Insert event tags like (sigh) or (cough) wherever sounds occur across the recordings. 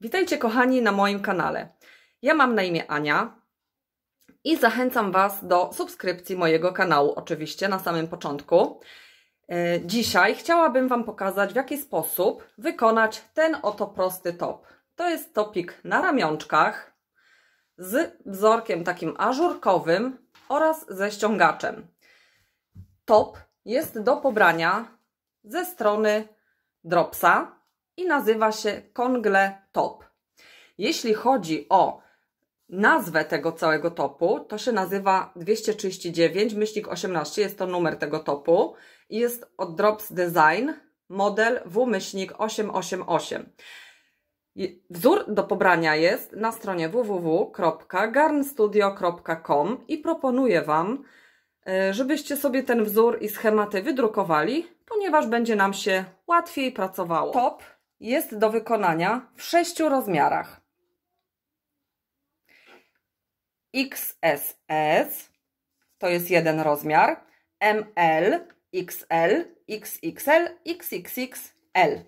Witajcie kochani na moim kanale. Ja mam na imię Ania i zachęcam Was do subskrypcji mojego kanału, oczywiście na samym początku. E, dzisiaj chciałabym Wam pokazać, w jaki sposób wykonać ten oto prosty top. To jest topik na ramionczkach z wzorkiem takim ażurkowym oraz ze ściągaczem. Top jest do pobrania ze strony Dropsa i nazywa się Kongle Top. Jeśli chodzi o nazwę tego całego topu, to się nazywa 239 myślnik 18, jest to numer tego topu i jest od Drops Design model W myślnik 888. Wzór do pobrania jest na stronie www.garnstudio.com i proponuję Wam, e, żebyście sobie ten wzór i schematy wydrukowali, ponieważ będzie nam się łatwiej pracowało. Top jest do wykonania w sześciu rozmiarach. XSS to jest jeden rozmiar, ML, XL, XXL, XXXL.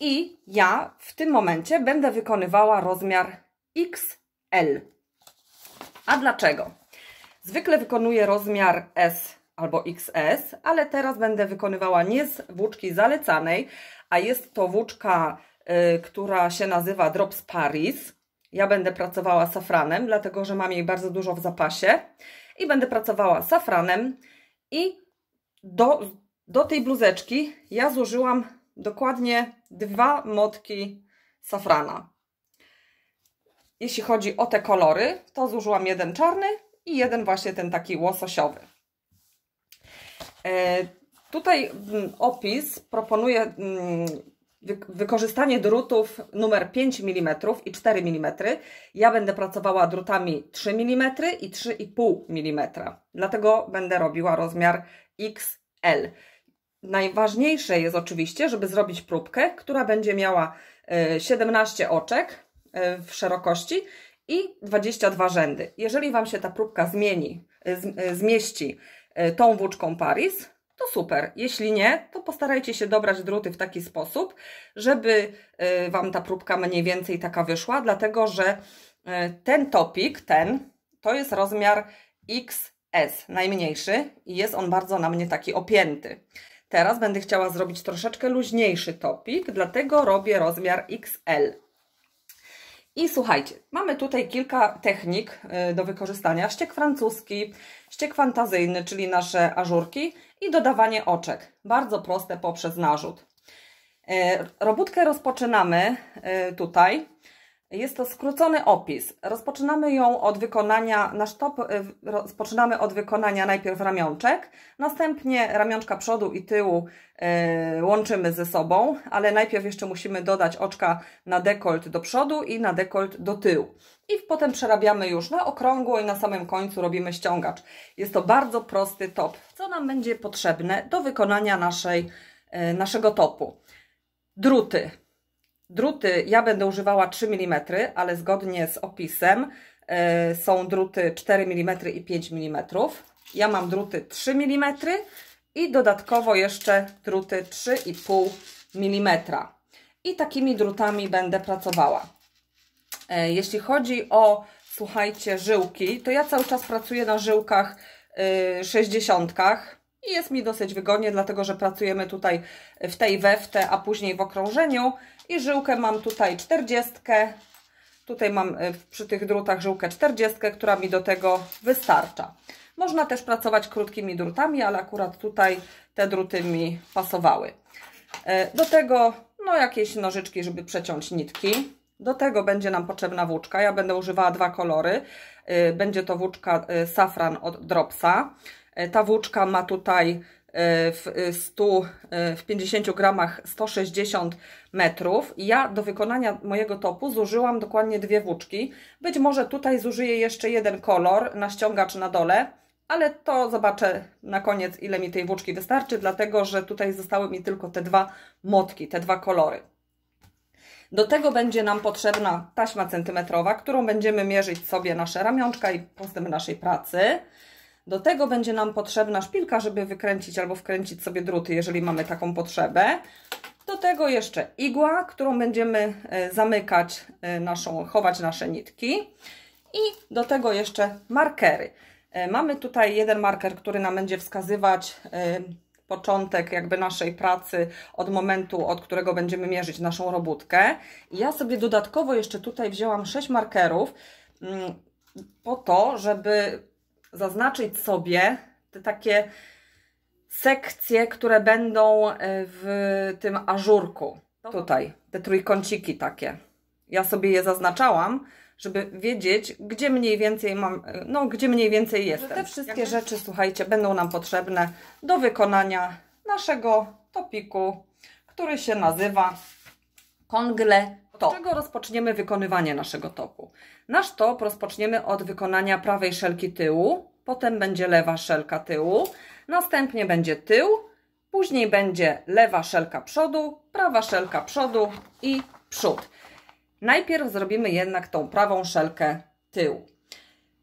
I ja w tym momencie będę wykonywała rozmiar XL. A dlaczego? Zwykle wykonuję rozmiar S albo XS, ale teraz będę wykonywała nie z włóczki zalecanej, a jest to włóczka, y, która się nazywa Drops Paris. Ja będę pracowała safranem, dlatego że mam jej bardzo dużo w zapasie i będę pracowała safranem i do, do tej bluzeczki ja zużyłam dokładnie dwa motki safrana. Jeśli chodzi o te kolory, to zużyłam jeden czarny i jeden właśnie ten taki łososiowy. E, tutaj mm, opis proponuje mm, wykorzystanie drutów numer 5 mm i 4 mm. Ja będę pracowała drutami 3 mm i 3,5 mm. Dlatego będę robiła rozmiar XL. Najważniejsze jest oczywiście, żeby zrobić próbkę, która będzie miała 17 e, oczek e, w szerokości i 22 rzędy. Jeżeli Wam się ta próbka zmieni, zmieści E, tą włóczką Paris, to super. Jeśli nie, to postarajcie się dobrać druty w taki sposób, żeby e, Wam ta próbka mniej więcej taka wyszła, dlatego że e, ten topik, ten, to jest rozmiar XS, najmniejszy i jest on bardzo na mnie taki opięty. Teraz będę chciała zrobić troszeczkę luźniejszy topik, dlatego robię rozmiar XL. I słuchajcie, mamy tutaj kilka technik y, do wykorzystania. Ściek francuski, ściek fantazyjny, czyli nasze ażurki i dodawanie oczek. Bardzo proste poprzez narzut. Y, robótkę rozpoczynamy y, tutaj jest to skrócony opis. Rozpoczynamy ją od wykonania, nasz top y, rozpoczynamy od wykonania najpierw ramionczek, następnie ramionczka przodu i tyłu y, łączymy ze sobą, ale najpierw jeszcze musimy dodać oczka na dekolt do przodu i na dekolt do tyłu. I potem przerabiamy już na okrągło i na samym końcu robimy ściągacz. Jest to bardzo prosty top, co nam będzie potrzebne do wykonania naszej, y, naszego topu. Druty. Druty ja będę używała 3 mm, ale zgodnie z opisem yy, są druty 4 mm i 5 mm. Ja mam druty 3 mm i dodatkowo jeszcze druty 3,5 mm. I takimi drutami będę pracowała. Yy, jeśli chodzi o, słuchajcie, żyłki, to ja cały czas pracuję na żyłkach yy, e, 60. I jest mi dosyć wygodnie, dlatego że pracujemy tutaj w tej weftę, a później w okrążeniu. I żyłkę mam tutaj 40. Tutaj mam y, przy tych drutach żyłkę 40, która mi do tego wystarcza. Można też pracować krótkimi drutami, ale akurat tutaj te druty mi pasowały. E, do tego no jakieś nożyczki, żeby przeciąć nitki. Do tego będzie nam potrzebna włóczka. Ja będę używała dwa kolory. E, będzie to włóczka e, safran od Dropsa. Ta włóczka ma tutaj E, w, 100, e, e, w 50 gramach 160 metrów. Ja do wykonania mojego topu zużyłam dokładnie dwie włóczki. Być może tutaj zużyję jeszcze jeden kolor na ściągacz na dole, ale to zobaczę na koniec ile mi tej włóczki wystarczy, dlatego że tutaj zostały mi tylko te dwa motki, te dwa kolory. Do tego będzie nam potrzebna taśma centymetrowa, którą będziemy mierzyć sobie nasze ramionczka i postęp naszej pracy. Do tego będzie nam potrzebna szpilka, żeby wykręcić albo wkręcić sobie druty, jeżeli mamy taką potrzebę. Do tego jeszcze igła, którą będziemy e, zamykać e, naszą, chować nasze nitki. I do tego jeszcze markery. E, mamy tutaj jeden marker, który nam będzie wskazywać początek jakby naszej pracy od momentu, od którego będziemy mierzyć naszą robótkę. ja sobie dodatkowo jeszcze tutaj wzięłam 6 markerów mm, po to, żeby zaznaczyć sobie te takie sekcje, które będą e, w tym ażurku. No. Tutaj, te trójkąciki takie. Ja sobie je zaznaczałam, żeby wiedzieć, gdzie mniej więcej mam, e, no gdzie mniej więcej jestem. Te wszystkie Jak... rzeczy, słuchajcie, będą nam potrzebne do wykonania naszego topiku, który się nazywa kongle od czego rozpoczniemy wykonywanie naszego topu? Nasz top rozpoczniemy od wykonania prawej szelki tyłu, potem będzie lewa szelka tyłu, następnie będzie tył, później będzie lewa szelka przodu, prawa szelka przodu i przód. Najpierw zrobimy jednak tą prawą szelkę tyłu.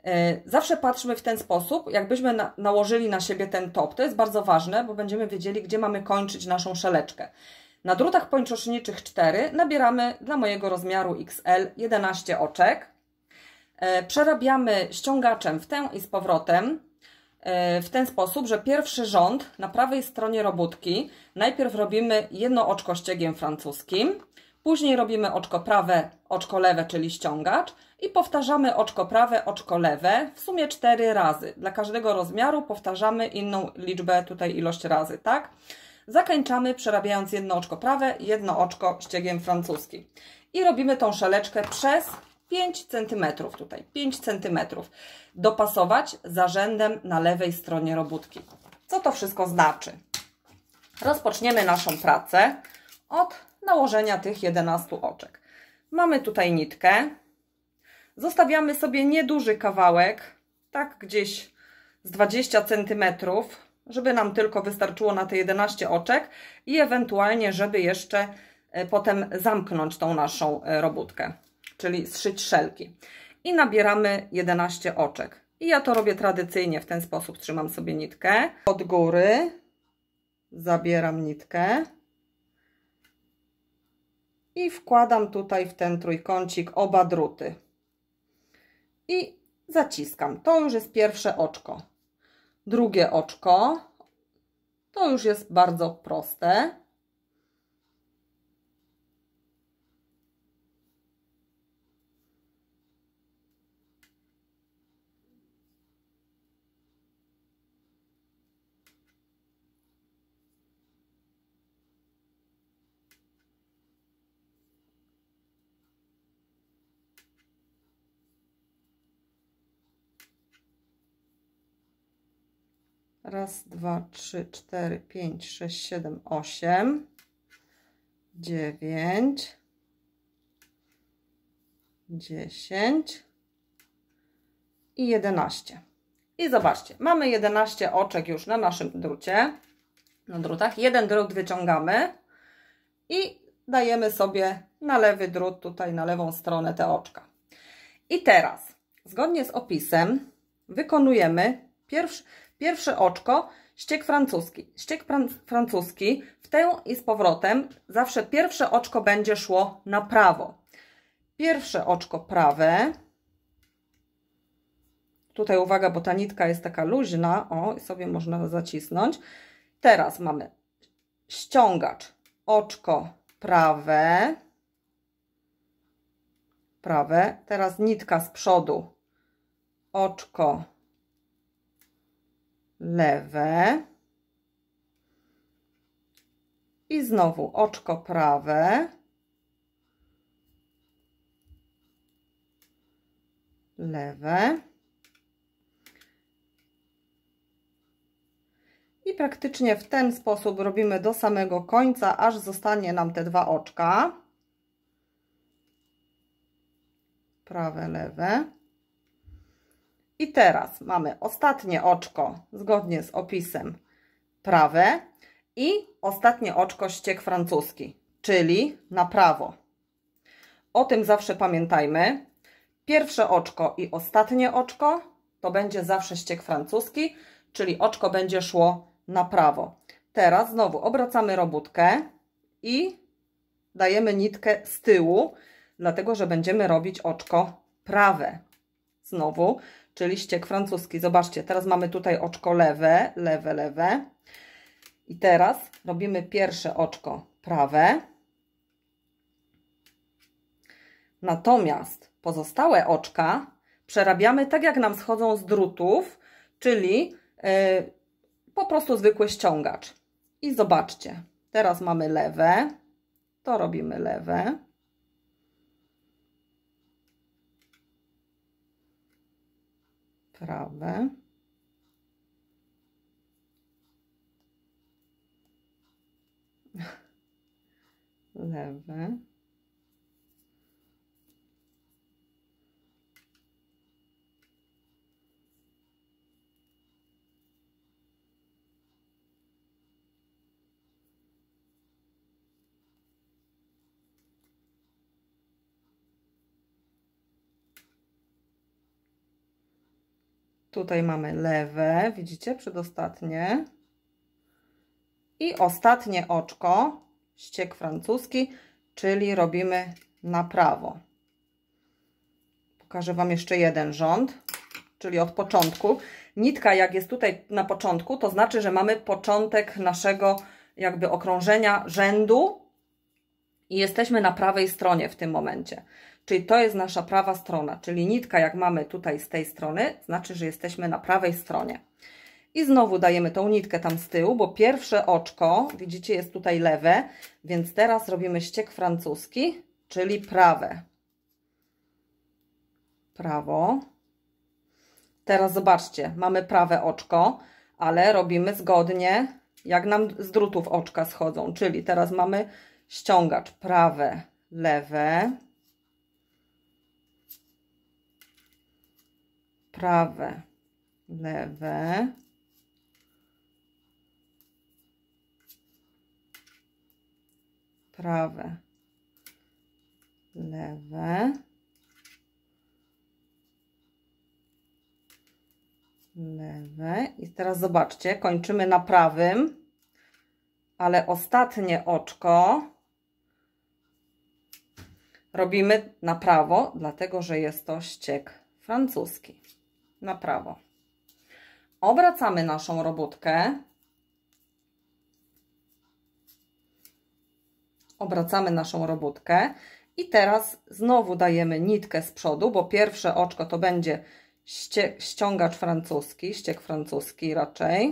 E, zawsze patrzmy w ten sposób, jakbyśmy na, nałożyli na siebie ten top. To jest bardzo ważne, bo będziemy wiedzieli, gdzie mamy kończyć naszą szeleczkę. Na drutach pończoszniczych 4 nabieramy dla mojego rozmiaru XL 11 oczek. E, przerabiamy ściągaczem w tę i z powrotem e, w ten sposób, że pierwszy rząd na prawej stronie robótki najpierw robimy jedno oczko ściegiem francuskim, później robimy oczko prawe, oczko lewe, czyli ściągacz i powtarzamy oczko prawe, oczko lewe w sumie 4 razy. Dla każdego rozmiaru powtarzamy inną liczbę, tutaj ilość razy, tak? zakańczamy przerabiając jedno oczko prawe, jedno oczko ściegiem francuskim. I robimy tą szaleczkę przez 5 cm tutaj, 5 cm. Dopasować zarzędem na lewej stronie robótki. Co to wszystko znaczy? Rozpoczniemy naszą pracę od nałożenia tych 11 oczek. Mamy tutaj nitkę. Zostawiamy sobie nieduży kawałek, tak gdzieś z 20 centymetrów żeby nam tylko wystarczyło na te 11 oczek i ewentualnie, żeby jeszcze e, potem zamknąć tą naszą e, robótkę, czyli zszyć szelki. I nabieramy 11 oczek. I ja to robię tradycyjnie w ten sposób. Trzymam sobie nitkę od góry, zabieram nitkę i wkładam tutaj w ten trójkącik oba druty. I zaciskam. To już jest pierwsze oczko drugie oczko. To już jest bardzo proste. Raz, dwa, trzy, cztery, pięć, sześć, siedem, osiem, dziewięć, dziesięć i jedenaście. I zobaczcie, mamy jedenaście oczek już na naszym drucie, na drutach. Jeden drut wyciągamy i dajemy sobie na lewy drut, tutaj na lewą stronę te oczka. I teraz, zgodnie z opisem, wykonujemy pierwszy, Pierwsze oczko, ściek francuski. Ściek francuski w tę i z powrotem zawsze pierwsze oczko będzie szło na prawo. Pierwsze oczko prawe. Tutaj uwaga, bo ta nitka jest taka luźna. O, sobie można zacisnąć. Teraz mamy ściągacz, oczko prawe, prawe, teraz nitka z przodu, oczko lewe i znowu oczko prawe, lewe i praktycznie w ten sposób robimy do samego końca, aż zostanie nam te dwa oczka prawe, lewe i teraz mamy ostatnie oczko, zgodnie z opisem, prawe i ostatnie oczko ściek francuski, czyli na prawo. O tym zawsze pamiętajmy. Pierwsze oczko i ostatnie oczko to będzie zawsze ściek francuski, czyli oczko będzie szło na prawo. Teraz znowu obracamy robótkę i dajemy nitkę z tyłu, dlatego że będziemy robić oczko prawe. Znowu Czyli ściek francuski. Zobaczcie, teraz mamy tutaj oczko lewe, lewe, lewe. I teraz robimy pierwsze oczko prawe. Natomiast pozostałe oczka przerabiamy tak, jak nam schodzą z drutów, czyli yy, po prostu zwykły ściągacz. I zobaczcie, teraz mamy lewe, to robimy lewe, prawe. (laughs) Lewe. Tutaj mamy lewe, widzicie, przedostatnie. I ostatnie oczko, ściek francuski, czyli robimy na prawo. Pokażę Wam jeszcze jeden rząd, czyli od początku. Nitka jak jest tutaj na początku, to znaczy, że mamy początek naszego jakby okrążenia rzędu i jesteśmy na prawej stronie w tym momencie czyli to jest nasza prawa strona, czyli nitka jak mamy tutaj z tej strony, znaczy, że jesteśmy na prawej stronie. I znowu dajemy tą nitkę tam z tyłu, bo pierwsze oczko, widzicie, jest tutaj lewe, więc teraz robimy ściek francuski, czyli prawe. Prawo. Teraz zobaczcie, mamy prawe oczko, ale robimy zgodnie, jak nam z drutów oczka schodzą, czyli teraz mamy ściągacz prawe, lewe, prawe, lewe. Prawe, lewe. Lewe. I teraz zobaczcie, kończymy na prawym, ale ostatnie oczko robimy na prawo, dlatego że jest to ściek francuski na prawo. Obracamy naszą robótkę. Obracamy naszą robótkę i teraz znowu dajemy nitkę z przodu, bo pierwsze oczko to będzie ściągacz francuski, ściek francuski raczej.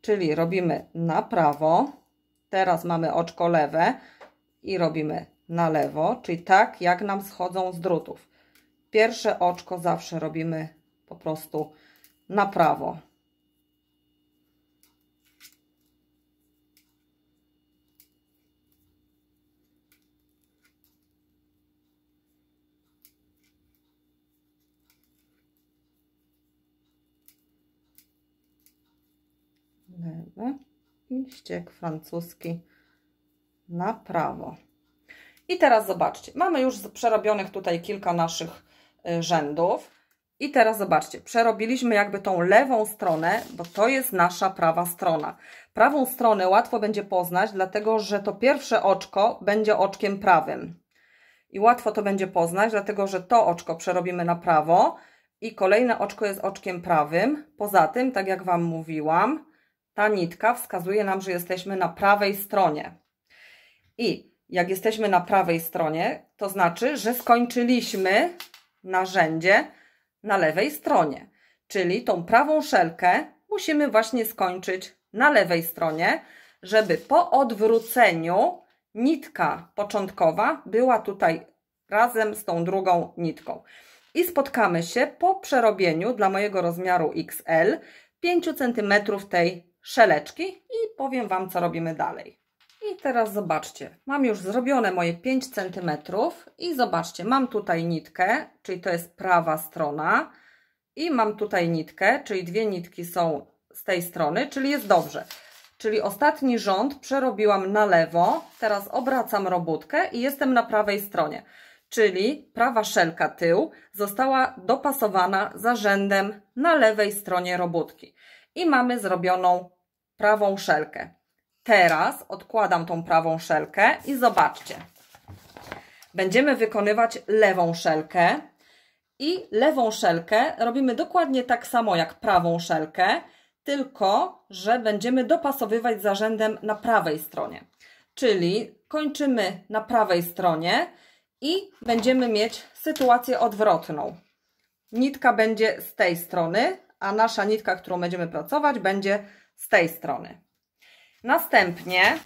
Czyli robimy na prawo. Teraz mamy oczko lewe i robimy na lewo, czyli tak jak nam schodzą z drutów. Pierwsze oczko zawsze robimy po prostu na prawo. Lewy i ściek francuski na prawo. I teraz zobaczcie, mamy już przerobionych tutaj kilka naszych y, rzędów. I teraz zobaczcie, przerobiliśmy jakby tą lewą stronę, bo to jest nasza prawa strona. Prawą stronę łatwo będzie poznać, dlatego że to pierwsze oczko będzie oczkiem prawym. I łatwo to będzie poznać, dlatego że to oczko przerobimy na prawo i kolejne oczko jest oczkiem prawym. Poza tym, tak jak Wam mówiłam, ta nitka wskazuje nam, że jesteśmy na prawej stronie. I jak jesteśmy na prawej stronie, to znaczy, że skończyliśmy narzędzie, na lewej stronie. Czyli tą prawą szelkę musimy właśnie skończyć na lewej stronie, żeby po odwróceniu nitka początkowa była tutaj razem z tą drugą nitką. I spotkamy się po przerobieniu dla mojego rozmiaru XL 5 cm tej szeleczki i powiem Wam, co robimy dalej. I teraz zobaczcie, mam już zrobione moje 5 cm i zobaczcie, mam tutaj nitkę, czyli to jest prawa strona i mam tutaj nitkę, czyli dwie nitki są z tej strony, czyli jest dobrze. Czyli ostatni rząd przerobiłam na lewo, teraz obracam robótkę i jestem na prawej stronie. Czyli prawa szelka tył została dopasowana za rzędem na lewej stronie robótki. I mamy zrobioną prawą szelkę. Teraz odkładam tą prawą szelkę i zobaczcie. Będziemy wykonywać lewą szelkę i lewą szelkę robimy dokładnie tak samo jak prawą szelkę, tylko że będziemy dopasowywać zarzędem na prawej stronie. Czyli kończymy na prawej stronie i będziemy mieć sytuację odwrotną. Nitka będzie z tej strony, a nasza nitka, którą będziemy pracować, będzie z tej strony. Następnie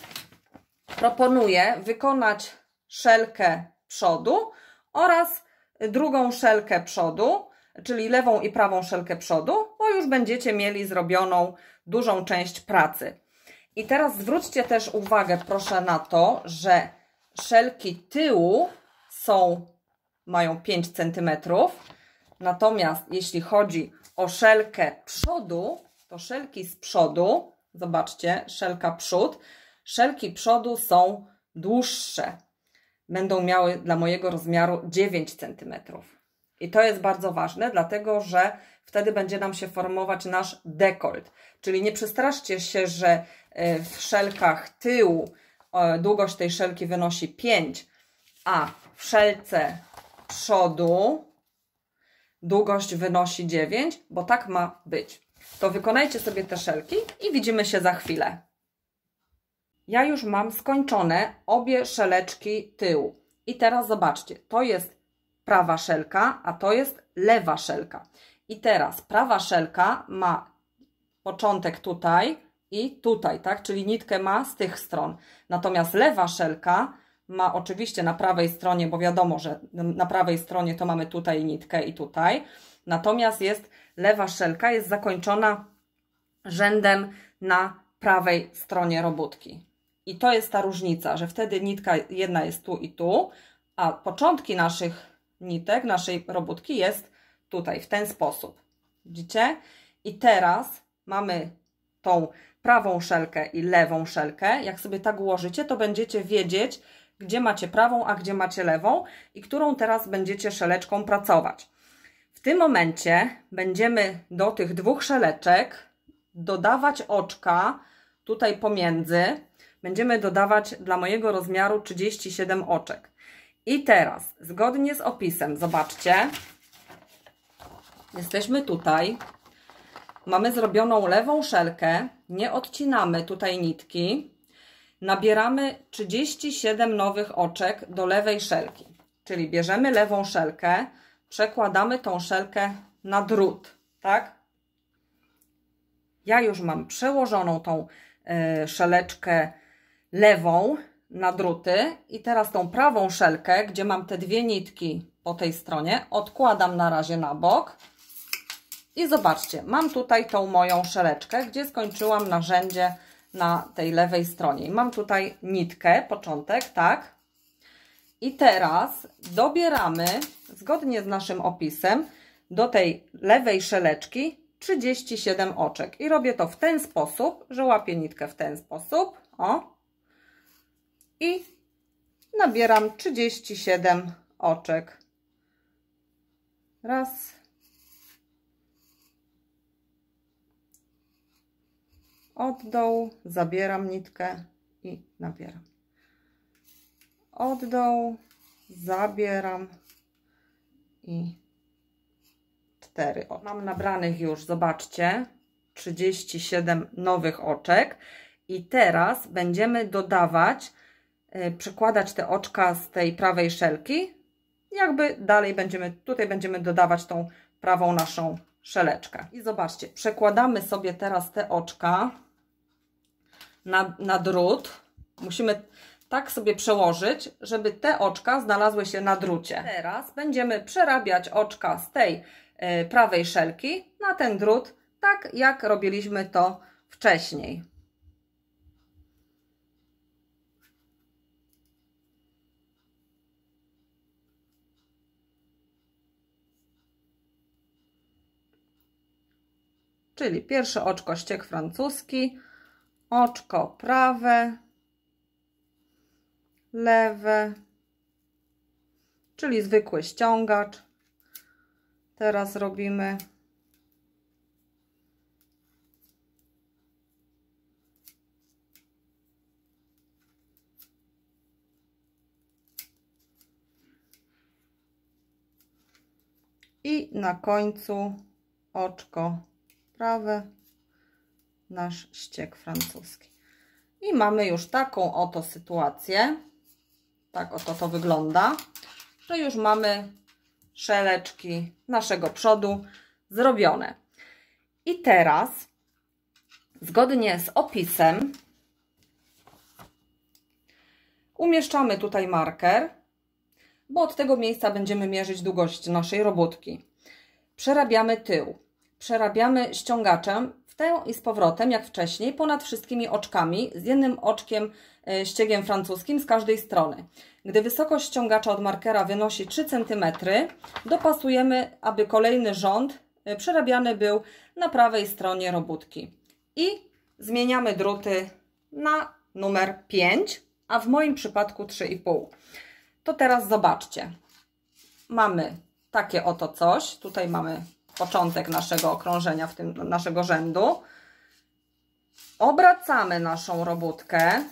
proponuję wykonać szelkę przodu oraz drugą szelkę przodu, czyli lewą i prawą szelkę przodu, bo już będziecie mieli zrobioną dużą część pracy. I teraz zwróćcie też uwagę, proszę, na to, że szelki tyłu są, mają 5 cm, natomiast jeśli chodzi o szelkę przodu, to szelki z przodu Zobaczcie, szelka przód. Szelki przodu są dłuższe. Będą miały dla mojego rozmiaru 9 cm. I to jest bardzo ważne, dlatego że wtedy będzie nam się formować nasz dekolt. Czyli nie przestraszcie się, że e, w szelkach tyłu e, długość tej szelki wynosi 5, a w szelce przodu długość wynosi 9, bo tak ma być to wykonajcie sobie te szelki i widzimy się za chwilę. Ja już mam skończone obie szeleczki tyłu. I teraz zobaczcie, to jest prawa szelka, a to jest lewa szelka. I teraz prawa szelka ma początek tutaj i tutaj, tak? Czyli nitkę ma z tych stron. Natomiast lewa szelka ma oczywiście na prawej stronie, bo wiadomo, że na prawej stronie to mamy tutaj nitkę i tutaj. Natomiast jest lewa szelka jest zakończona rzędem na prawej stronie robótki. I to jest ta różnica, że wtedy nitka jedna jest tu i tu, a początki naszych nitek, naszej robótki jest tutaj, w ten sposób. Widzicie? I teraz mamy tą prawą szelkę i lewą szelkę. Jak sobie tak ułożycie, to będziecie wiedzieć, gdzie macie prawą, a gdzie macie lewą i którą teraz będziecie szeleczką pracować. W tym momencie będziemy do tych dwóch szeleczek dodawać oczka tutaj pomiędzy. Będziemy dodawać dla mojego rozmiaru 37 oczek. I teraz, zgodnie z opisem, zobaczcie, jesteśmy tutaj, mamy zrobioną lewą szelkę, nie odcinamy tutaj nitki, nabieramy 37 nowych oczek do lewej szelki, czyli bierzemy lewą szelkę, przekładamy tą szelkę na drut, tak? Ja już mam przełożoną tą y, szeleczkę lewą na druty i teraz tą prawą szelkę, gdzie mam te dwie nitki po tej stronie, odkładam na razie na bok i zobaczcie, mam tutaj tą moją szeleczkę, gdzie skończyłam narzędzie na tej lewej stronie. mam tutaj nitkę, początek, tak? I teraz dobieramy, zgodnie z naszym opisem, do tej lewej szeleczki 37 oczek. I robię to w ten sposób, że łapię nitkę w ten sposób. O. I nabieram 37 oczek. Raz. Od dołu zabieram nitkę i nabieram od dołu, zabieram i cztery mam nabranych już, zobaczcie, 37 nowych oczek i teraz będziemy dodawać, y, przekładać przykładać te oczka z tej prawej szelki, jakby dalej będziemy, tutaj będziemy dodawać tą prawą naszą szeleczkę. I zobaczcie, przekładamy sobie teraz te oczka na, na drut. Musimy tak sobie przełożyć, żeby te oczka znalazły się na drucie. Teraz będziemy przerabiać oczka z tej e, prawej szelki na ten drut, tak jak robiliśmy to wcześniej. Czyli pierwsze oczko ściek francuski, oczko prawe, lewy, czyli zwykły ściągacz. Teraz robimy i na końcu oczko prawe, nasz ściek francuski. I mamy już taką oto sytuację. Tak oto to wygląda. No już mamy szeleczki naszego przodu zrobione. I teraz, zgodnie z opisem, umieszczamy tutaj marker, bo od tego miejsca będziemy mierzyć długość naszej robótki. Przerabiamy tył. Przerabiamy ściągaczem w tę i z powrotem, jak wcześniej, ponad wszystkimi oczkami, z jednym oczkiem e, ściegiem francuskim z każdej strony. Gdy wysokość ściągacza od markera wynosi 3 cm, dopasujemy, aby kolejny rząd e, przerabiany był na prawej stronie robótki. I zmieniamy druty na numer 5, a w moim przypadku 3,5. To teraz zobaczcie. Mamy takie oto coś, tutaj mamy początek naszego okrążenia, w tym naszego rzędu. Obracamy naszą robótkę.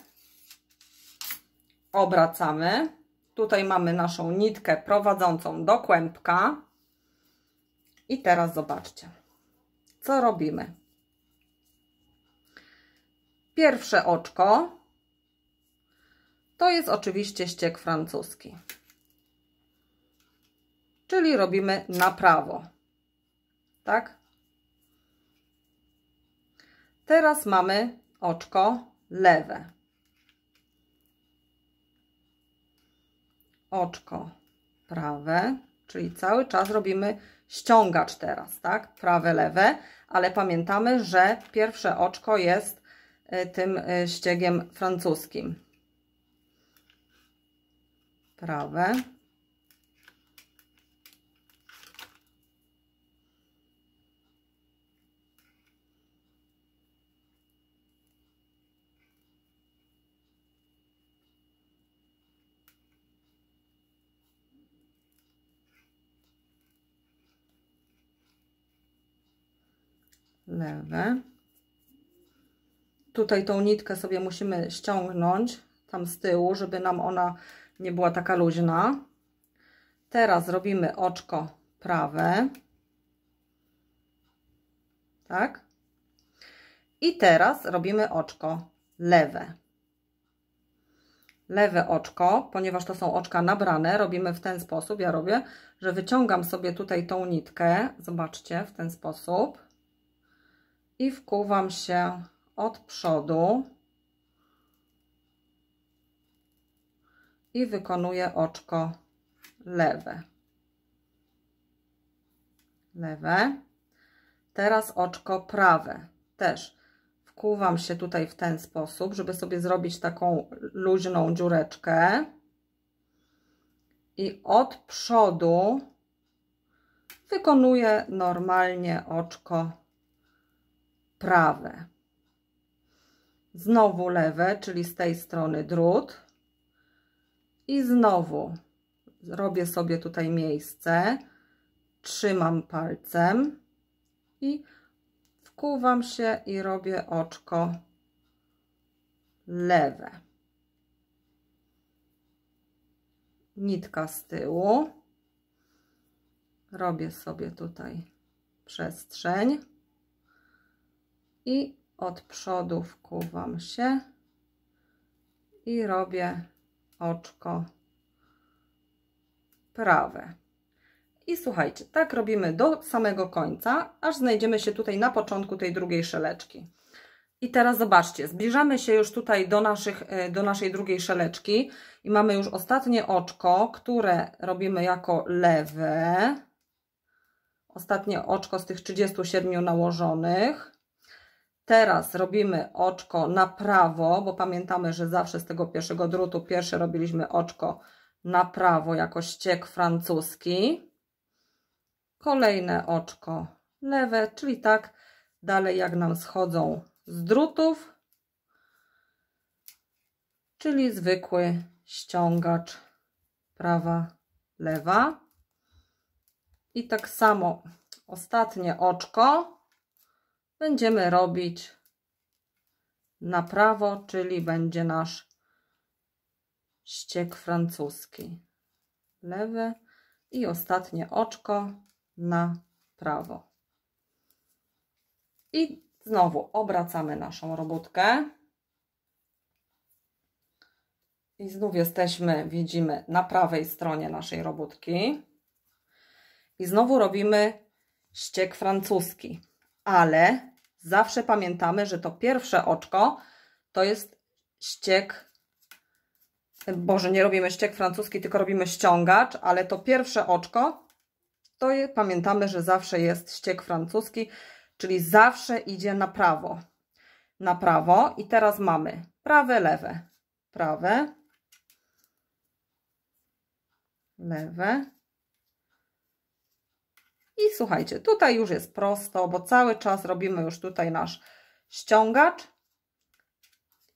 Obracamy. Tutaj mamy naszą nitkę prowadzącą do kłębka. I teraz zobaczcie, co robimy. Pierwsze oczko to jest oczywiście ściek francuski. Czyli robimy na prawo tak? Teraz mamy oczko lewe. Oczko prawe, czyli cały czas robimy ściągacz teraz, tak? Prawe, lewe, ale pamiętamy, że pierwsze oczko jest y, tym y, ściegiem francuskim. Prawe, lewe. Tutaj tą nitkę sobie musimy ściągnąć tam z tyłu, żeby nam ona nie była taka luźna. Teraz robimy oczko prawe. Tak? I teraz robimy oczko lewe. Lewe oczko, ponieważ to są oczka nabrane, robimy w ten sposób, ja robię, że wyciągam sobie tutaj tą nitkę, zobaczcie, w ten sposób i wkuwam się od przodu i wykonuję oczko lewe. Lewe. Teraz oczko prawe. Też wkuwam się tutaj w ten sposób, żeby sobie zrobić taką luźną dziureczkę. I od przodu wykonuję normalnie oczko prawe. Znowu lewe, czyli z tej strony drut. I znowu robię sobie tutaj miejsce, trzymam palcem i wkuwam się i robię oczko lewe. Nitka z tyłu. Robię sobie tutaj przestrzeń i od przodu wkuwam się i robię oczko prawe. I słuchajcie, tak robimy do samego końca, aż znajdziemy się tutaj na początku tej drugiej szeleczki. I teraz zobaczcie, zbliżamy się już tutaj do, naszych, e, do naszej drugiej szeleczki i mamy już ostatnie oczko, które robimy jako lewe. Ostatnie oczko z tych 37 nałożonych. Teraz robimy oczko na prawo, bo pamiętamy, że zawsze z tego pierwszego drutu pierwsze robiliśmy oczko na prawo jako ściek francuski. Kolejne oczko lewe, czyli tak dalej jak nam schodzą z drutów, czyli zwykły ściągacz prawa, lewa. I tak samo ostatnie oczko będziemy robić na prawo, czyli będzie nasz ściek francuski. Lewy i ostatnie oczko na prawo. I znowu obracamy naszą robótkę. I znów jesteśmy, widzimy, na prawej stronie naszej robótki. I znowu robimy ściek francuski, ale zawsze pamiętamy, że to pierwsze oczko to jest ściek, Boże, nie robimy ściek francuski, tylko robimy ściągacz, ale to pierwsze oczko to je, pamiętamy, że zawsze jest ściek francuski, czyli zawsze idzie na prawo. Na prawo i teraz mamy prawe, lewe, prawe, lewe, i słuchajcie, tutaj już jest prosto, bo cały czas robimy już tutaj nasz ściągacz.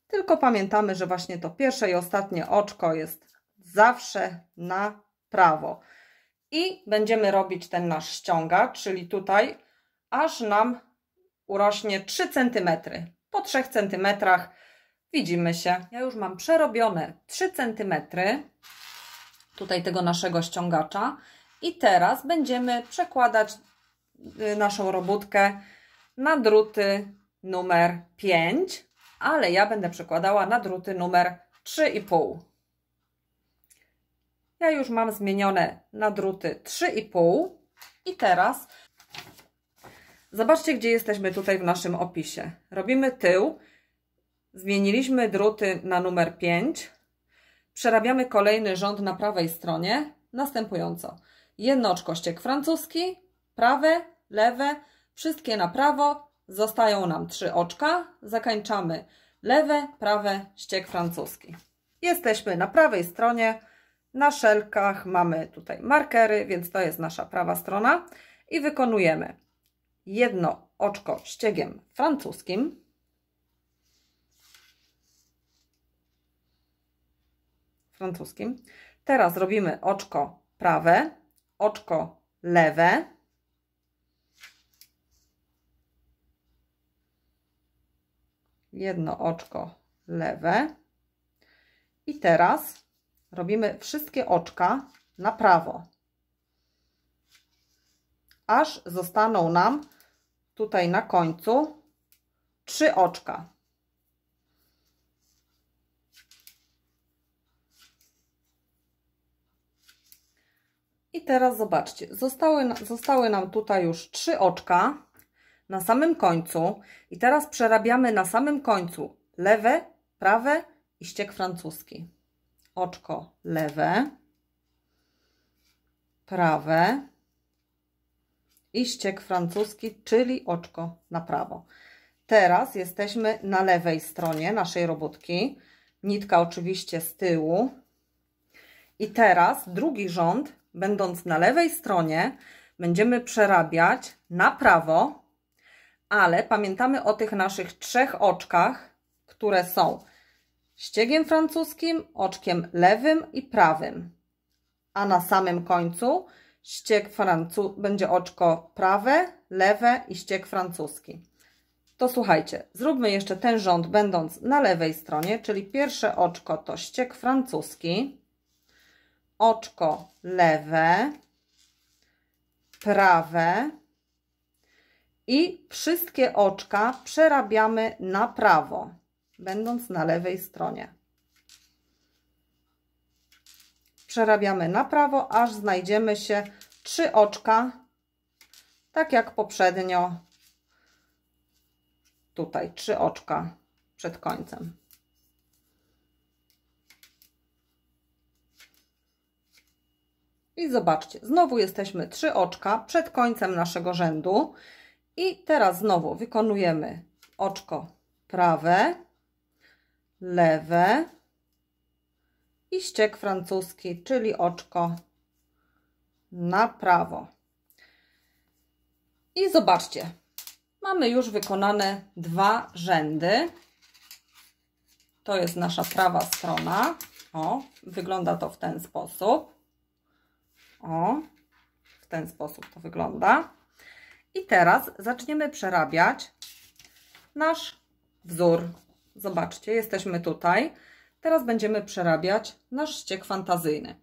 Tylko pamiętamy, że właśnie to pierwsze i ostatnie oczko jest zawsze na prawo. I będziemy robić ten nasz ściągacz, czyli tutaj, aż nam urośnie 3 cm. Po 3 cm widzimy się. Ja już mam przerobione 3 cm tutaj tego naszego ściągacza. I teraz będziemy przekładać y, naszą robótkę na druty numer 5, ale ja będę przekładała na druty numer 3,5. Ja już mam zmienione na druty 3,5 i teraz zobaczcie, gdzie jesteśmy tutaj w naszym opisie. Robimy tył, zmieniliśmy druty na numer 5, przerabiamy kolejny rząd na prawej stronie następująco. Jedno oczko jednoczkościek francuski, prawe, lewe, wszystkie na prawo, zostają nam trzy oczka, zakańczamy lewe, prawe, ściek francuski. Jesteśmy na prawej stronie, na szelkach mamy tutaj markery, więc to jest nasza prawa strona i wykonujemy jedno oczko ściegiem francuskim, francuskim. Teraz robimy oczko prawe, oczko lewe. Jedno oczko lewe. I teraz robimy wszystkie oczka na prawo. Aż zostaną nam tutaj na końcu trzy oczka. I teraz zobaczcie, zostały, zostały nam tutaj już trzy oczka na samym końcu i teraz przerabiamy na samym końcu lewe, prawe i ściek francuski. Oczko lewe, prawe i ściek francuski, czyli oczko na prawo. Teraz jesteśmy na lewej stronie naszej robótki. Nitka oczywiście z tyłu, i teraz drugi rząd, będąc na lewej stronie, będziemy przerabiać na prawo, ale pamiętamy o tych naszych trzech oczkach, które są ściegiem francuskim, oczkiem lewym i prawym. A na samym końcu ścieg francu będzie oczko prawe, lewe i ścieg francuski. To słuchajcie, zróbmy jeszcze ten rząd będąc na lewej stronie, czyli pierwsze oczko to ścieg francuski, oczko lewe, prawe i wszystkie oczka przerabiamy na prawo, będąc na lewej stronie. Przerabiamy na prawo, aż znajdziemy się trzy oczka, tak jak poprzednio. Tutaj trzy oczka przed końcem. I zobaczcie, znowu jesteśmy trzy oczka przed końcem naszego rzędu. I teraz znowu wykonujemy oczko prawe, lewe i ściek francuski, czyli oczko na prawo. I zobaczcie, mamy już wykonane dwa rzędy. To jest nasza prawa strona. O, wygląda to w ten sposób. O, w ten sposób to wygląda. I teraz zaczniemy przerabiać nasz wzór. Zobaczcie, jesteśmy tutaj. Teraz będziemy przerabiać nasz ściek fantazyjny.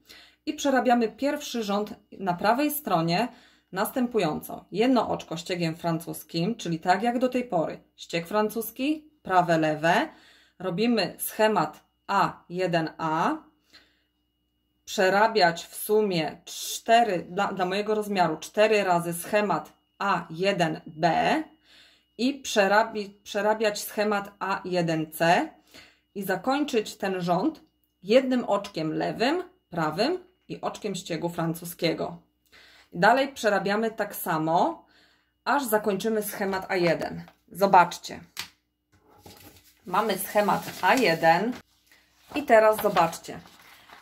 I przerabiamy pierwszy rząd na prawej stronie następująco. Jedno oczko ściegiem francuskim, czyli tak jak do tej pory. Ściek francuski, prawe, lewe. Robimy schemat A1A, przerabiać w sumie 4, dla, dla mojego rozmiaru 4 razy schemat A1B i przerabi, przerabiać schemat A1C i zakończyć ten rząd jednym oczkiem lewym, prawym i oczkiem ściegu francuskiego. Dalej przerabiamy tak samo, aż zakończymy schemat A1. Zobaczcie. Mamy schemat A1 i teraz zobaczcie.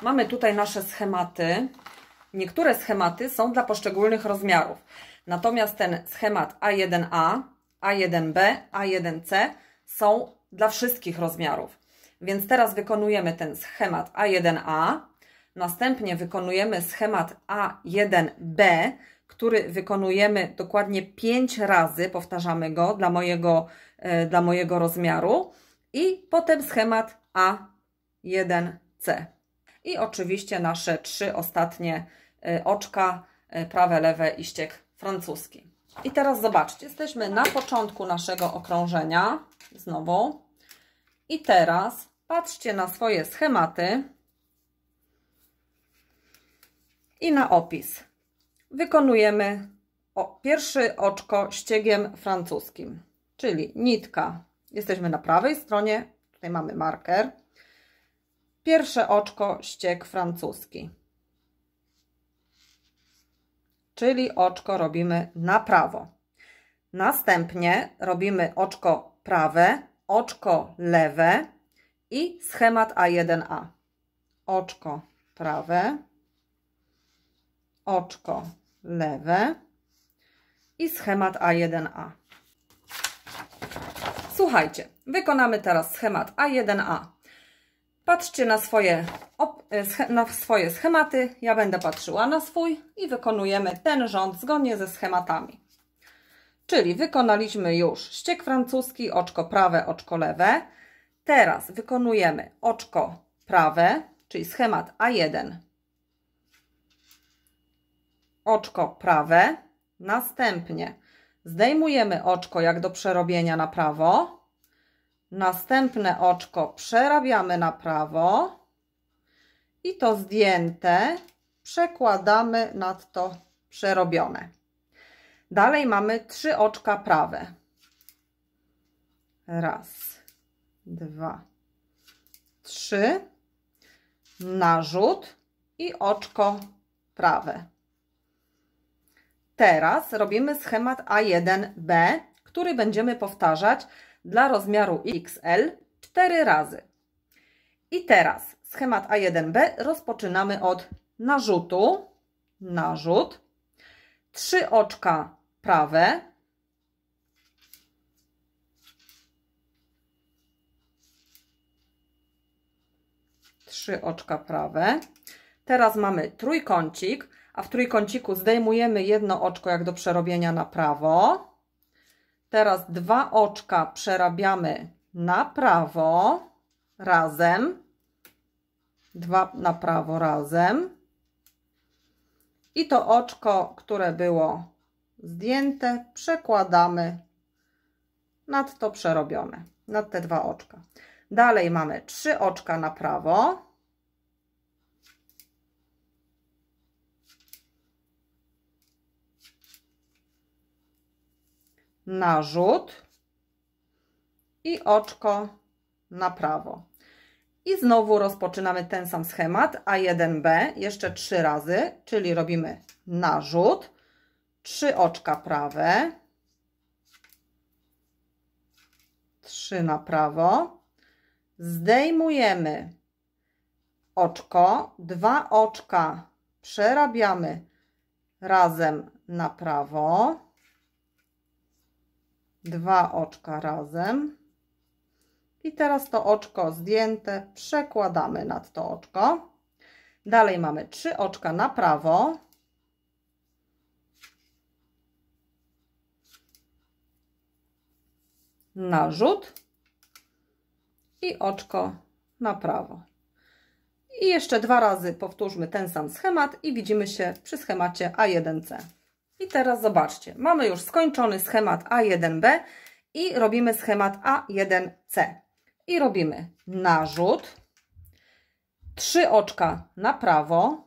Mamy tutaj nasze schematy. Niektóre schematy są dla poszczególnych rozmiarów. Natomiast ten schemat A1A, A1B, A1C są dla wszystkich rozmiarów. Więc teraz wykonujemy ten schemat A1A, następnie wykonujemy schemat A1B, który wykonujemy dokładnie 5 razy, powtarzamy go dla mojego, e, dla mojego rozmiaru i potem schemat A1C i oczywiście nasze trzy ostatnie y, oczka, y, prawe, lewe i ściek francuski. I teraz zobaczcie, jesteśmy na początku naszego okrążenia, znowu. I teraz patrzcie na swoje schematy i na opis. Wykonujemy o, pierwszy oczko ściegiem francuskim, czyli nitka. Jesteśmy na prawej stronie, tutaj mamy marker. Pierwsze oczko ściek francuski. Czyli oczko robimy na prawo. Następnie robimy oczko prawe, oczko lewe i schemat A1A. Oczko prawe, oczko lewe i schemat A1A. Słuchajcie, wykonamy teraz schemat A1A. Patrzcie na swoje, e, na swoje schematy, ja będę patrzyła na swój i wykonujemy ten rząd zgodnie ze schematami. Czyli wykonaliśmy już ściek francuski, oczko prawe, oczko lewe. Teraz wykonujemy oczko prawe, czyli schemat A1. Oczko prawe. Następnie zdejmujemy oczko jak do przerobienia na prawo Następne oczko przerabiamy na prawo i to zdjęte przekładamy nad to przerobione. Dalej mamy trzy oczka prawe. Raz, dwa, trzy. Narzut i oczko prawe. Teraz robimy schemat A1B, który będziemy powtarzać dla rozmiaru XL 4 razy. I teraz schemat A1B rozpoczynamy od narzutu, narzut, trzy oczka prawe, trzy oczka prawe. Teraz mamy trójkącik, a w trójkąciku zdejmujemy jedno oczko jak do przerobienia na prawo. Teraz dwa oczka przerabiamy na prawo razem. Dwa na prawo razem. I to oczko, które było zdjęte, przekładamy nad to przerobione, nad te dwa oczka. Dalej mamy trzy oczka na prawo, narzut i oczko na prawo. I znowu rozpoczynamy ten sam schemat, A1B jeszcze trzy razy, czyli robimy narzut, trzy oczka prawe, trzy na prawo, zdejmujemy oczko, dwa oczka przerabiamy razem na prawo, dwa oczka razem. I teraz to oczko zdjęte przekładamy nad to oczko. Dalej mamy trzy oczka na prawo. Narzut i oczko na prawo. I jeszcze dwa razy powtórzmy ten sam schemat i widzimy się przy schemacie A1C. I teraz zobaczcie, mamy już skończony schemat A1B i robimy schemat A1C. I robimy narzut, trzy oczka na prawo,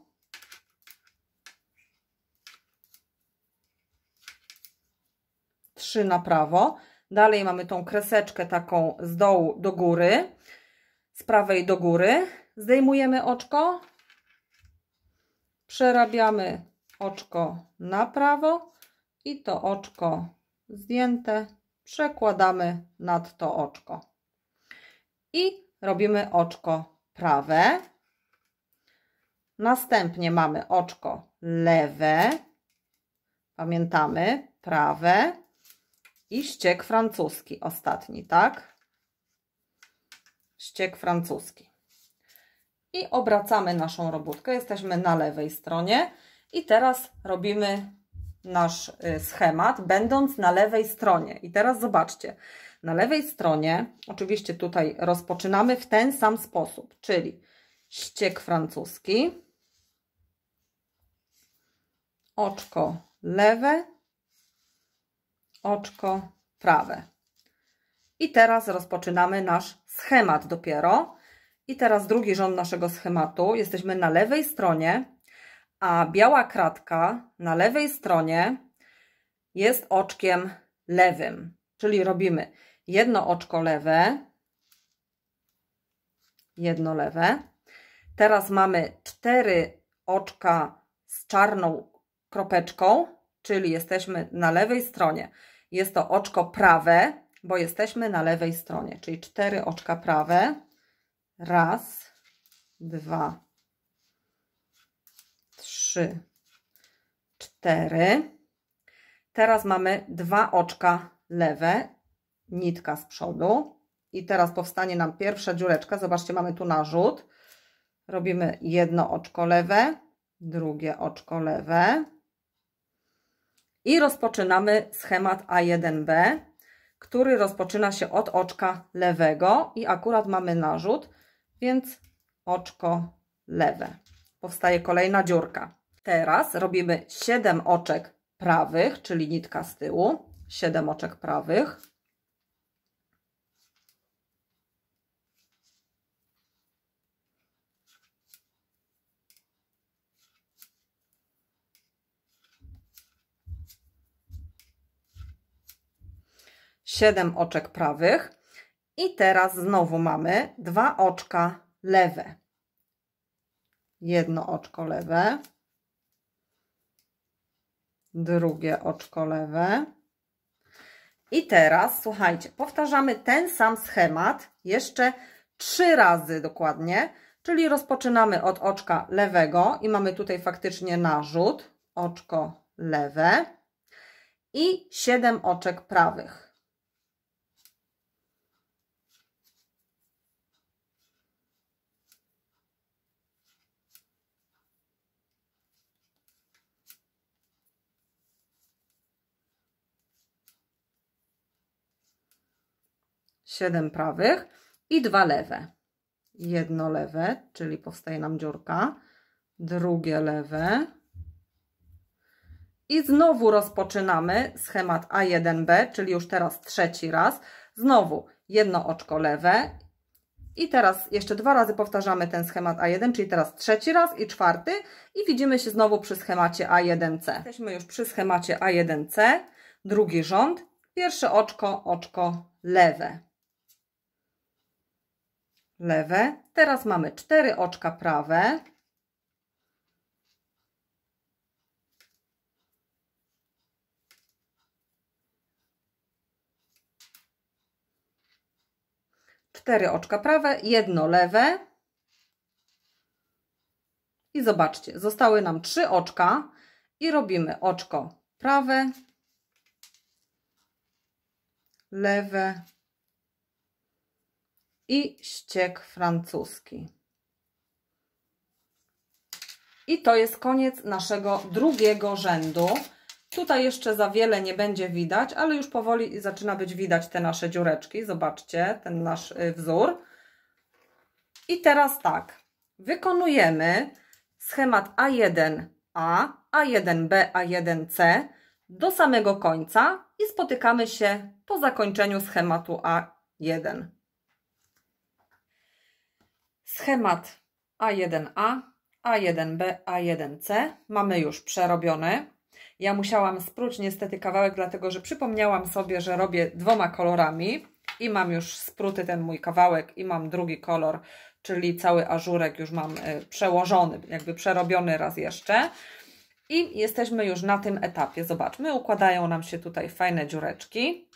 trzy na prawo, dalej mamy tą kreseczkę taką z dołu do góry, z prawej do góry, zdejmujemy oczko, przerabiamy oczko na prawo i to oczko zdjęte przekładamy nad to oczko. I robimy oczko prawe. Następnie mamy oczko lewe. Pamiętamy, prawe i ściek francuski, ostatni, tak? Ściek francuski. I obracamy naszą robótkę. Jesteśmy na lewej stronie. I teraz robimy nasz y, schemat, będąc na lewej stronie. I teraz zobaczcie, na lewej stronie, oczywiście tutaj rozpoczynamy w ten sam sposób, czyli ściek francuski, oczko lewe, oczko prawe. I teraz rozpoczynamy nasz schemat dopiero. I teraz drugi rząd naszego schematu. Jesteśmy na lewej stronie a biała kratka na lewej stronie jest oczkiem lewym. Czyli robimy jedno oczko lewe, jedno lewe. Teraz mamy cztery oczka z czarną kropeczką, czyli jesteśmy na lewej stronie. Jest to oczko prawe, bo jesteśmy na lewej stronie, czyli cztery oczka prawe. Raz, dwa, trzy, cztery. Teraz mamy dwa oczka lewe, nitka z przodu i teraz powstanie nam pierwsza dziureczka. Zobaczcie, mamy tu narzut. Robimy jedno oczko lewe, drugie oczko lewe i rozpoczynamy schemat A1B, który rozpoczyna się od oczka lewego i akurat mamy narzut, więc oczko lewe. Powstaje kolejna dziurka. Teraz robimy 7 oczek prawych, czyli nitka z tyłu, 7 oczek prawych. Siedem oczek prawych i teraz znowu mamy dwa oczka lewe, jedno oczko lewe, drugie oczko lewe. I teraz, słuchajcie, powtarzamy ten sam schemat jeszcze trzy razy dokładnie, czyli rozpoczynamy od oczka lewego i mamy tutaj faktycznie narzut, oczko lewe i siedem oczek prawych. 7 prawych i 2 lewe. Jedno lewe, czyli powstaje nam dziurka, drugie lewe. I znowu rozpoczynamy schemat A1B, czyli już teraz trzeci raz. Znowu jedno oczko lewe i teraz jeszcze dwa razy powtarzamy ten schemat A1, czyli teraz trzeci raz i czwarty i widzimy się znowu przy schemacie A1C. Jesteśmy już przy schemacie A1C, drugi rząd, pierwsze oczko, oczko lewe lewe. Teraz mamy cztery oczka prawe. Cztery oczka prawe, jedno lewe. I zobaczcie, zostały nam trzy oczka i robimy oczko prawe, lewe, i ściek francuski. I to jest koniec naszego drugiego rzędu. Tutaj jeszcze za wiele nie będzie widać, ale już powoli zaczyna być widać te nasze dziureczki. Zobaczcie ten nasz y, wzór. I teraz tak, wykonujemy schemat A1A, A1B, A1C do samego końca i spotykamy się po zakończeniu schematu A1. Schemat A1A, A1B, A1C mamy już przerobiony. Ja musiałam spróć niestety kawałek, dlatego że przypomniałam sobie, że robię dwoma kolorami i mam już spruty ten mój kawałek i mam drugi kolor, czyli cały ażurek już mam y, przełożony, jakby przerobiony raz jeszcze. I jesteśmy już na tym etapie. Zobaczmy, układają nam się tutaj fajne dziureczki.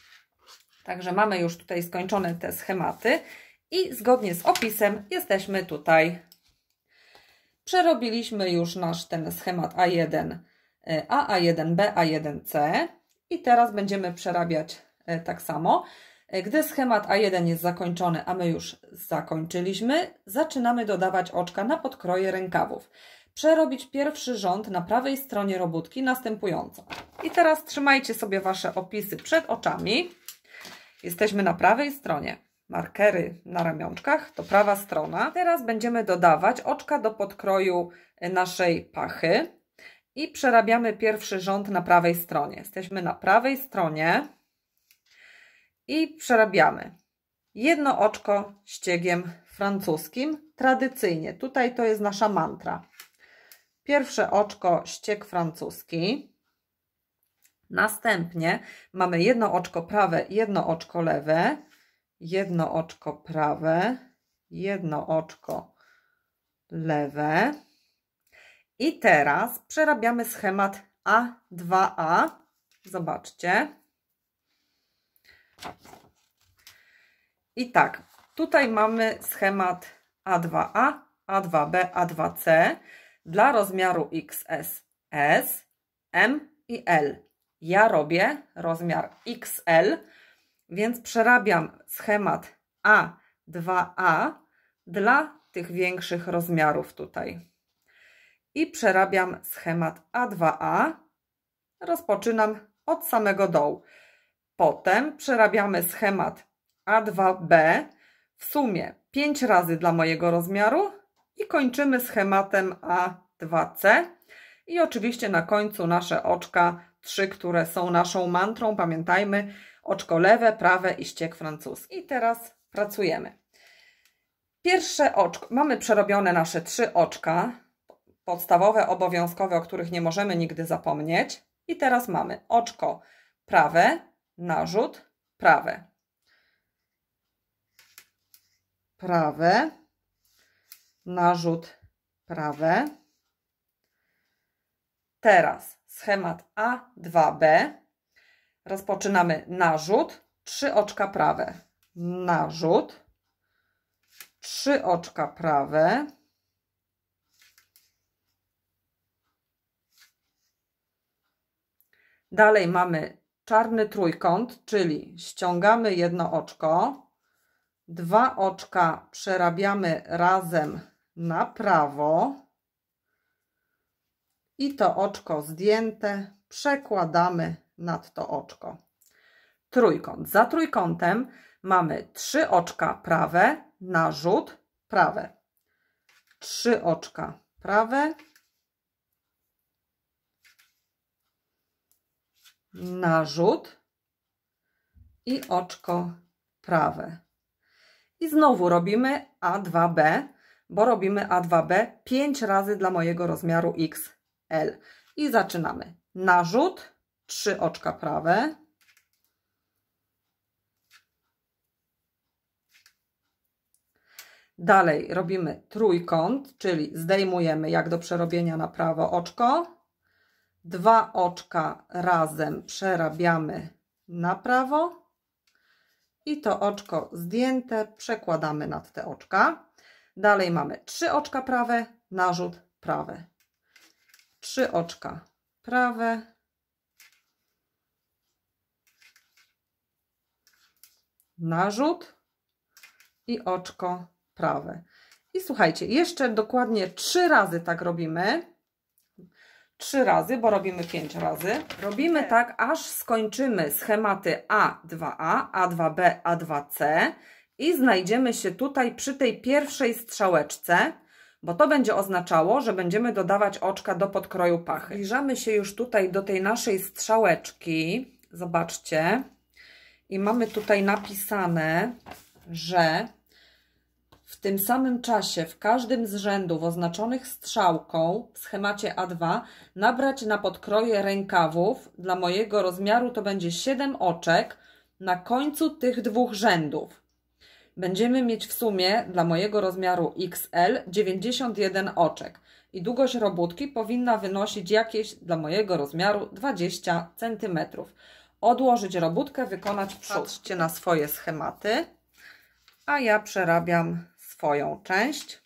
Także mamy już tutaj skończone te schematy. I zgodnie z opisem jesteśmy tutaj. Przerobiliśmy już nasz ten schemat A1, A, e, A1B, A1C i teraz będziemy przerabiać e, tak samo. E, gdy schemat A1 jest zakończony, a my już zakończyliśmy, zaczynamy dodawać oczka na podkroje rękawów. Przerobić pierwszy rząd na prawej stronie robótki następująco. I teraz trzymajcie sobie Wasze opisy przed oczami. Jesteśmy na prawej stronie markery na ramionczkach, to prawa strona. Teraz będziemy dodawać oczka do podkroju naszej pachy i przerabiamy pierwszy rząd na prawej stronie. Jesteśmy na prawej stronie i przerabiamy jedno oczko ściegiem francuskim, tradycyjnie. Tutaj to jest nasza mantra. Pierwsze oczko ścieg francuski. Następnie mamy jedno oczko prawe, jedno oczko lewe jedno oczko prawe, jedno oczko lewe. I teraz przerabiamy schemat A2A. Zobaczcie. I tak, tutaj mamy schemat A2A, A2B, A2C dla rozmiaru XS, S, M i L. Ja robię rozmiar XL, więc przerabiam schemat A2A dla tych większych rozmiarów tutaj. I przerabiam schemat A2A. Rozpoczynam od samego dołu. Potem przerabiamy schemat A2B w sumie 5 razy dla mojego rozmiaru i kończymy schematem A2C. I oczywiście na końcu nasze oczka, trzy, które są naszą mantrą, pamiętajmy, oczko lewe, prawe i ściek francuski. I teraz pracujemy. Pierwsze oczko, mamy przerobione nasze trzy oczka, podstawowe, obowiązkowe, o których nie możemy nigdy zapomnieć. I teraz mamy oczko prawe, narzut, prawe. Prawe, narzut, prawe. Teraz schemat A2B, Rozpoczynamy narzut, trzy oczka prawe, narzut, trzy oczka prawe, Dalej mamy czarny trójkąt, czyli ściągamy jedno oczko, dwa oczka przerabiamy razem na prawo i to oczko zdjęte przekładamy nad to oczko. Trójkąt. Za trójkątem mamy trzy oczka prawe, narzut, prawe. Trzy oczka prawe, narzut i oczko prawe. I znowu robimy A2B, bo robimy A2B 5 razy dla mojego rozmiaru XL. I zaczynamy. Narzut, trzy oczka prawe. Dalej robimy trójkąt, czyli zdejmujemy jak do przerobienia na prawo oczko. Dwa oczka razem przerabiamy na prawo. I to oczko zdjęte przekładamy nad te oczka. Dalej mamy trzy oczka prawe, narzut prawe. Trzy oczka prawe, narzut i oczko prawe. I słuchajcie, jeszcze dokładnie trzy razy tak robimy. Trzy razy, bo robimy pięć razy. Robimy tak, tak aż skończymy schematy A2A, A2B, A2C i znajdziemy się tutaj przy tej pierwszej strzałeczce, bo to będzie oznaczało, że będziemy dodawać oczka do podkroju pachy. Zbliżamy się już tutaj do tej naszej strzałeczki. Zobaczcie. I mamy tutaj napisane, że w tym samym czasie w każdym z rzędów oznaczonych strzałką w schemacie A2 nabrać na podkroje rękawów, dla mojego rozmiaru to będzie 7 oczek, na końcu tych dwóch rzędów. Będziemy mieć w sumie dla mojego rozmiaru XL 91 oczek i długość robótki powinna wynosić jakieś dla mojego rozmiaru 20 centymetrów odłożyć robótkę, wykonać przód. Patrzcie na swoje schematy, a ja przerabiam swoją część.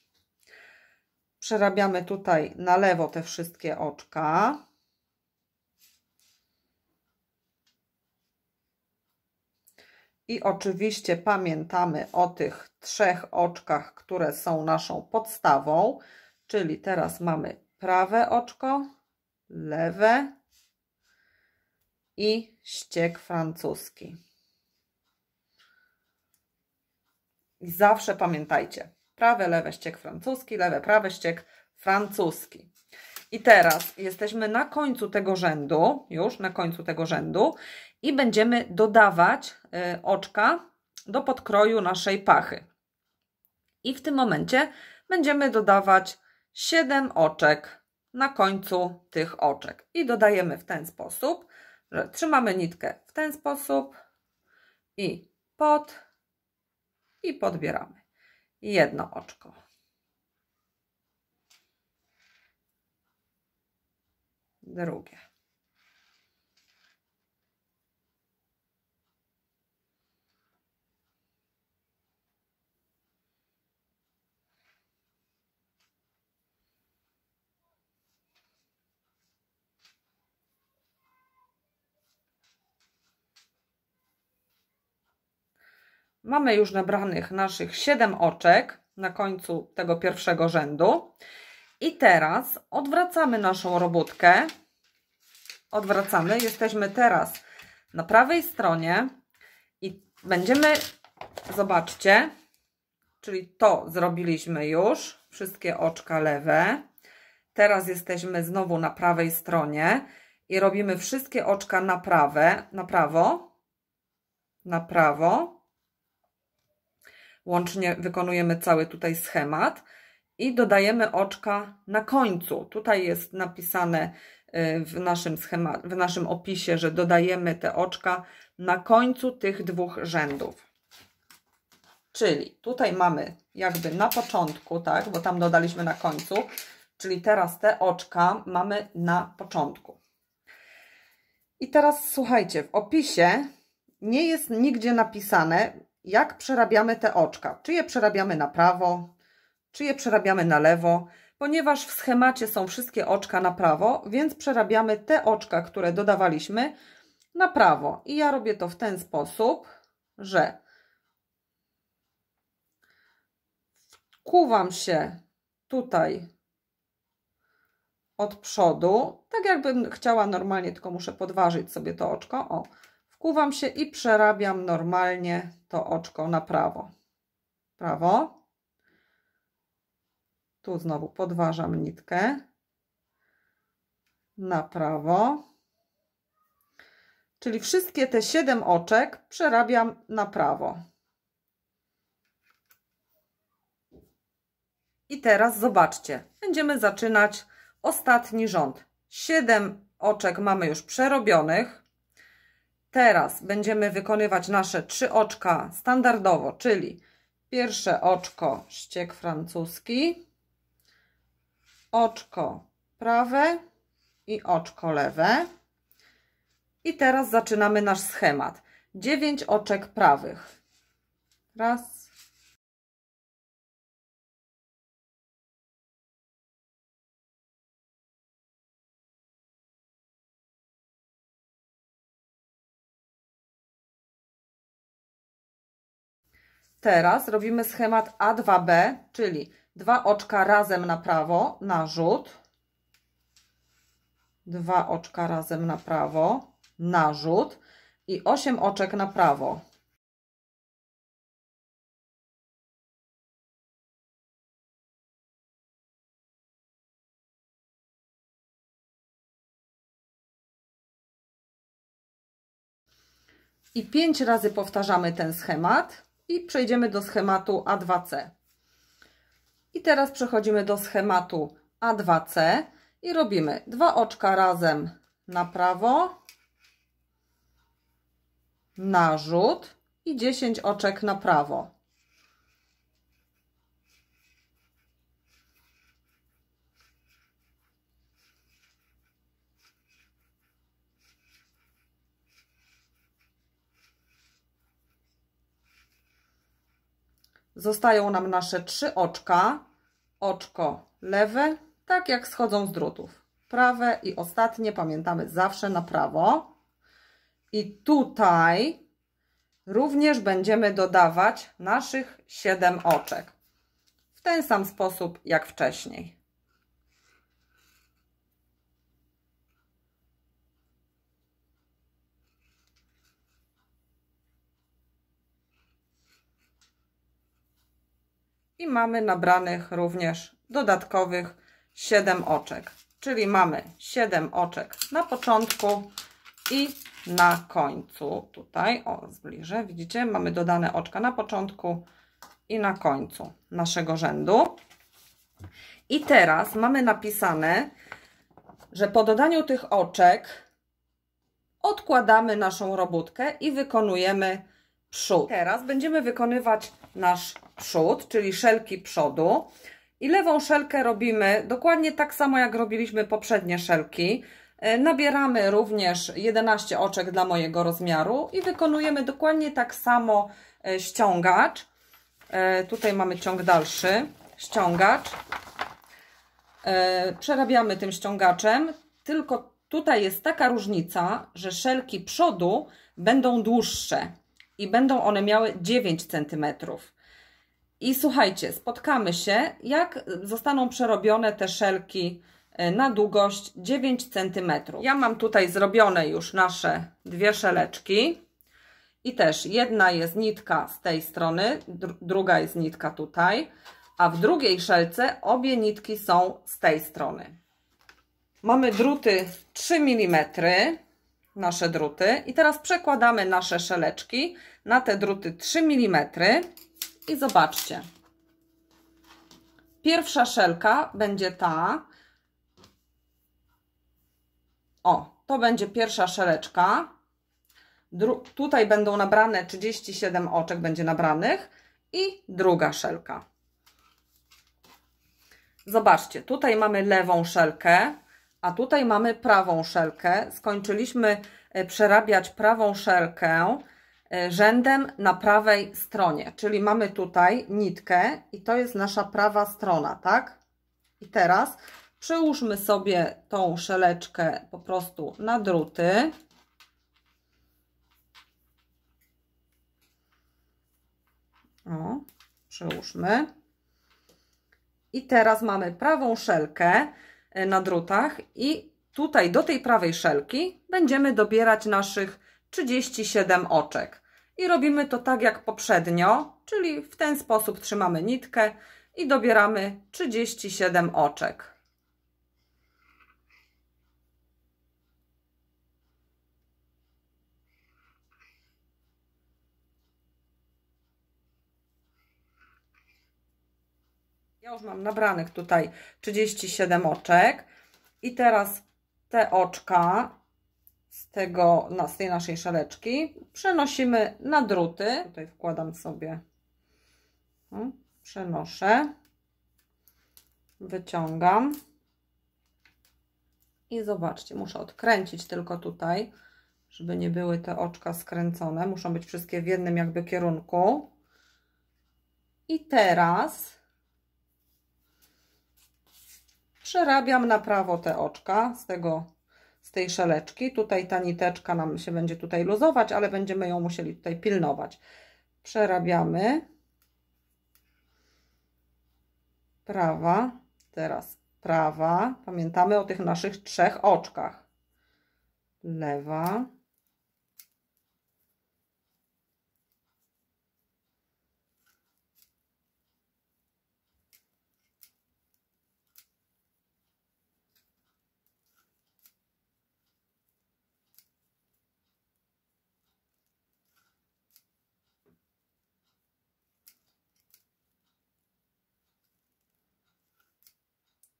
Przerabiamy tutaj na lewo te wszystkie oczka. I oczywiście pamiętamy o tych trzech oczkach, które są naszą podstawą, czyli teraz mamy prawe oczko, lewe, i ściek francuski. I zawsze pamiętajcie, prawe, lewe ściek francuski, lewe, prawe ściek francuski. I teraz jesteśmy na końcu tego rzędu, już na końcu tego rzędu i będziemy dodawać y, oczka do podkroju naszej pachy. I w tym momencie będziemy dodawać 7 oczek na końcu tych oczek. I dodajemy w ten sposób trzymamy nitkę w ten sposób i pod i podbieramy jedno oczko drugie Mamy już nabranych naszych 7 oczek na końcu tego pierwszego rzędu. I teraz odwracamy naszą robótkę. Odwracamy. Jesteśmy teraz na prawej stronie i będziemy, zobaczcie, czyli to zrobiliśmy już, wszystkie oczka lewe. Teraz jesteśmy znowu na prawej stronie i robimy wszystkie oczka na prawe, na prawo, na prawo Łącznie wykonujemy cały tutaj schemat i dodajemy oczka na końcu. Tutaj jest napisane y, w naszym, schemat, w naszym opisie, że dodajemy te oczka na końcu tych dwóch rzędów. Czyli tutaj mamy jakby na początku, tak, bo tam dodaliśmy na końcu, czyli teraz te oczka mamy na początku. I teraz słuchajcie, w opisie nie jest nigdzie napisane, jak przerabiamy te oczka. Czy je przerabiamy na prawo, czy je przerabiamy na lewo. Ponieważ w schemacie są wszystkie oczka na prawo, więc przerabiamy te oczka, które dodawaliśmy na prawo. I ja robię to w ten sposób, że kuwam się tutaj od przodu, tak jakbym chciała normalnie, tylko muszę podważyć sobie to oczko. O, wkuwam się i przerabiam normalnie to oczko na prawo. Prawo. Tu znowu podważam nitkę. Na prawo. Czyli wszystkie te 7 oczek przerabiam na prawo. I teraz zobaczcie, będziemy zaczynać ostatni rząd. 7 oczek mamy już przerobionych Teraz będziemy wykonywać nasze trzy oczka standardowo, czyli pierwsze oczko ściek francuski, oczko prawe i oczko lewe. I teraz zaczynamy nasz schemat. 9 oczek prawych. Raz, Teraz robimy schemat A2B, czyli dwa oczka razem na prawo, narzut, dwa oczka razem na prawo, narzut i osiem oczek na prawo. I pięć razy powtarzamy ten schemat i przejdziemy do schematu A2C. I teraz przechodzimy do schematu A2C i robimy dwa oczka razem na prawo, narzut i 10 oczek na prawo. Zostają nam nasze trzy oczka. Oczko lewe, tak jak schodzą z drutów. Prawe i ostatnie pamiętamy zawsze na prawo. I tutaj również będziemy dodawać naszych siedem oczek. W ten sam sposób jak wcześniej. i mamy nabranych również dodatkowych 7 oczek. Czyli mamy 7 oczek na początku i na końcu. Tutaj, o zbliżę, widzicie, mamy dodane oczka na początku i na końcu naszego rzędu. I teraz mamy napisane, że po dodaniu tych oczek odkładamy naszą robótkę i wykonujemy przód. Teraz będziemy wykonywać nasz przód, czyli szelki przodu i lewą szelkę robimy dokładnie tak samo jak robiliśmy poprzednie szelki. E, nabieramy również 11 oczek dla mojego rozmiaru i wykonujemy dokładnie tak samo e, ściągacz. E, tutaj mamy ciąg dalszy, ściągacz. Przerabiamy tym ściągaczem, tylko tutaj jest taka różnica, że szelki przodu będą dłuższe i będą one miały 9 centymetrów i słuchajcie, spotkamy się, jak zostaną przerobione te szelki e, na długość 9 cm. Ja mam tutaj zrobione już nasze dwie szeleczki. I też jedna jest nitka z tej strony, druga jest nitka tutaj, a w drugiej szelce obie nitki są z tej strony. Mamy druty 3 mm, nasze druty i teraz przekładamy nasze szeleczki na te druty 3 mm. I zobaczcie. Pierwsza szelka będzie ta. O, to będzie pierwsza szeleczka. Dru tutaj będą nabrane 37 oczek będzie nabranych i druga szelka. Zobaczcie, tutaj mamy lewą szelkę, a tutaj mamy prawą szelkę. Skończyliśmy e, przerabiać prawą szelkę. E, rzędem na prawej stronie, czyli mamy tutaj nitkę i to jest nasza prawa strona, tak? I teraz przełóżmy sobie tą szeleczkę po prostu na druty. O, przełóżmy. I teraz mamy prawą szelkę e, na drutach i tutaj do tej prawej szelki będziemy dobierać naszych 37 oczek. I robimy to tak jak poprzednio, czyli w ten sposób trzymamy nitkę i dobieramy 37 oczek. Ja już mam nabranych tutaj 37 oczek i teraz te oczka z, tego, z tej naszej szaleczki przenosimy na druty. Tutaj wkładam sobie, no, przenoszę, wyciągam. I zobaczcie, muszę odkręcić tylko tutaj, żeby nie były te oczka skręcone. Muszą być wszystkie w jednym jakby kierunku. I teraz przerabiam na prawo te oczka z tego z tej szeleczki. Tutaj ta niteczka nam się będzie tutaj luzować, ale będziemy ją musieli tutaj pilnować. Przerabiamy. Prawa, teraz prawa. Pamiętamy o tych naszych trzech oczkach. Lewa,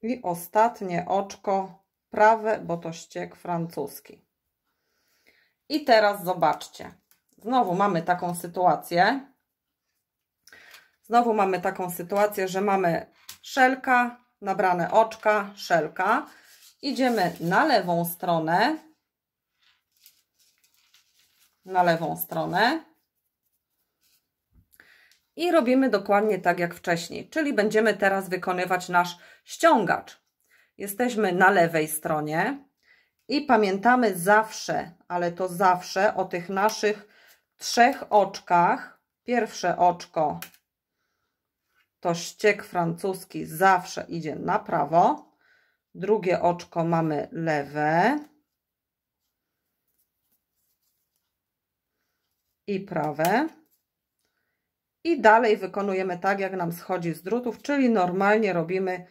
i ostatnie oczko prawe, bo to ściek francuski. I teraz zobaczcie. Znowu mamy taką sytuację. Znowu mamy taką sytuację, że mamy szelka, nabrane oczka, szelka. Idziemy na lewą stronę. Na lewą stronę i robimy dokładnie tak jak wcześniej, czyli będziemy teraz wykonywać nasz ściągacz. Jesteśmy na lewej stronie i pamiętamy zawsze, ale to zawsze o tych naszych trzech oczkach. Pierwsze oczko to ściek francuski zawsze idzie na prawo. Drugie oczko mamy lewe. I prawe i dalej wykonujemy tak, jak nam schodzi z drutów, czyli normalnie robimy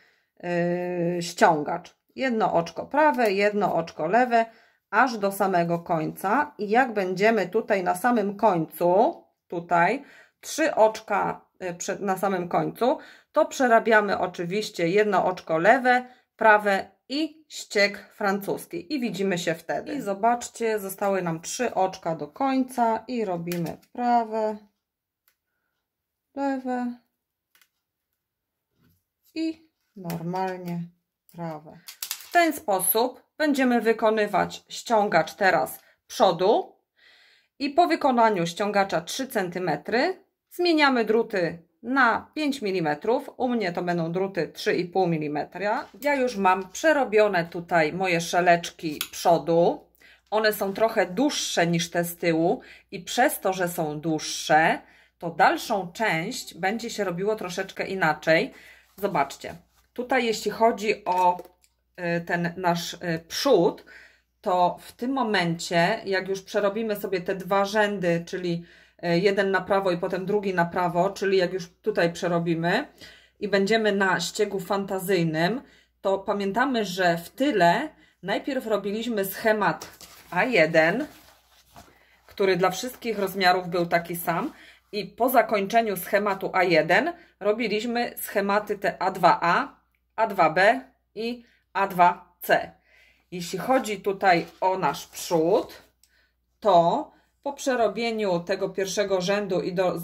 yy, ściągacz. Jedno oczko prawe, jedno oczko lewe, aż do samego końca i jak będziemy tutaj na samym końcu, tutaj, trzy oczka yy, na samym końcu, to przerabiamy oczywiście jedno oczko lewe, prawe i ściek francuski i widzimy się wtedy. I zobaczcie, zostały nam trzy oczka do końca i robimy prawe, lewe i normalnie prawe. W ten sposób będziemy wykonywać ściągacz teraz przodu i po wykonaniu ściągacza 3 cm zmieniamy druty na 5 mm. U mnie to będą druty 3,5 mm. Ja już mam przerobione tutaj moje szeleczki przodu. One są trochę dłuższe niż te z tyłu i przez to, że są dłuższe, to dalszą część będzie się robiło troszeczkę inaczej. Zobaczcie, tutaj jeśli chodzi o y, ten nasz y, przód, to w tym momencie, jak już przerobimy sobie te dwa rzędy, czyli y, jeden na prawo i potem drugi na prawo, czyli jak już tutaj przerobimy i będziemy na ściegu fantazyjnym, to pamiętamy, że w tyle najpierw robiliśmy schemat A1, który dla wszystkich rozmiarów był taki sam, i po zakończeniu schematu A1 robiliśmy schematy te A2A, A2B i A2C. Jeśli chodzi tutaj o nasz przód, to po przerobieniu tego pierwszego rzędu i do,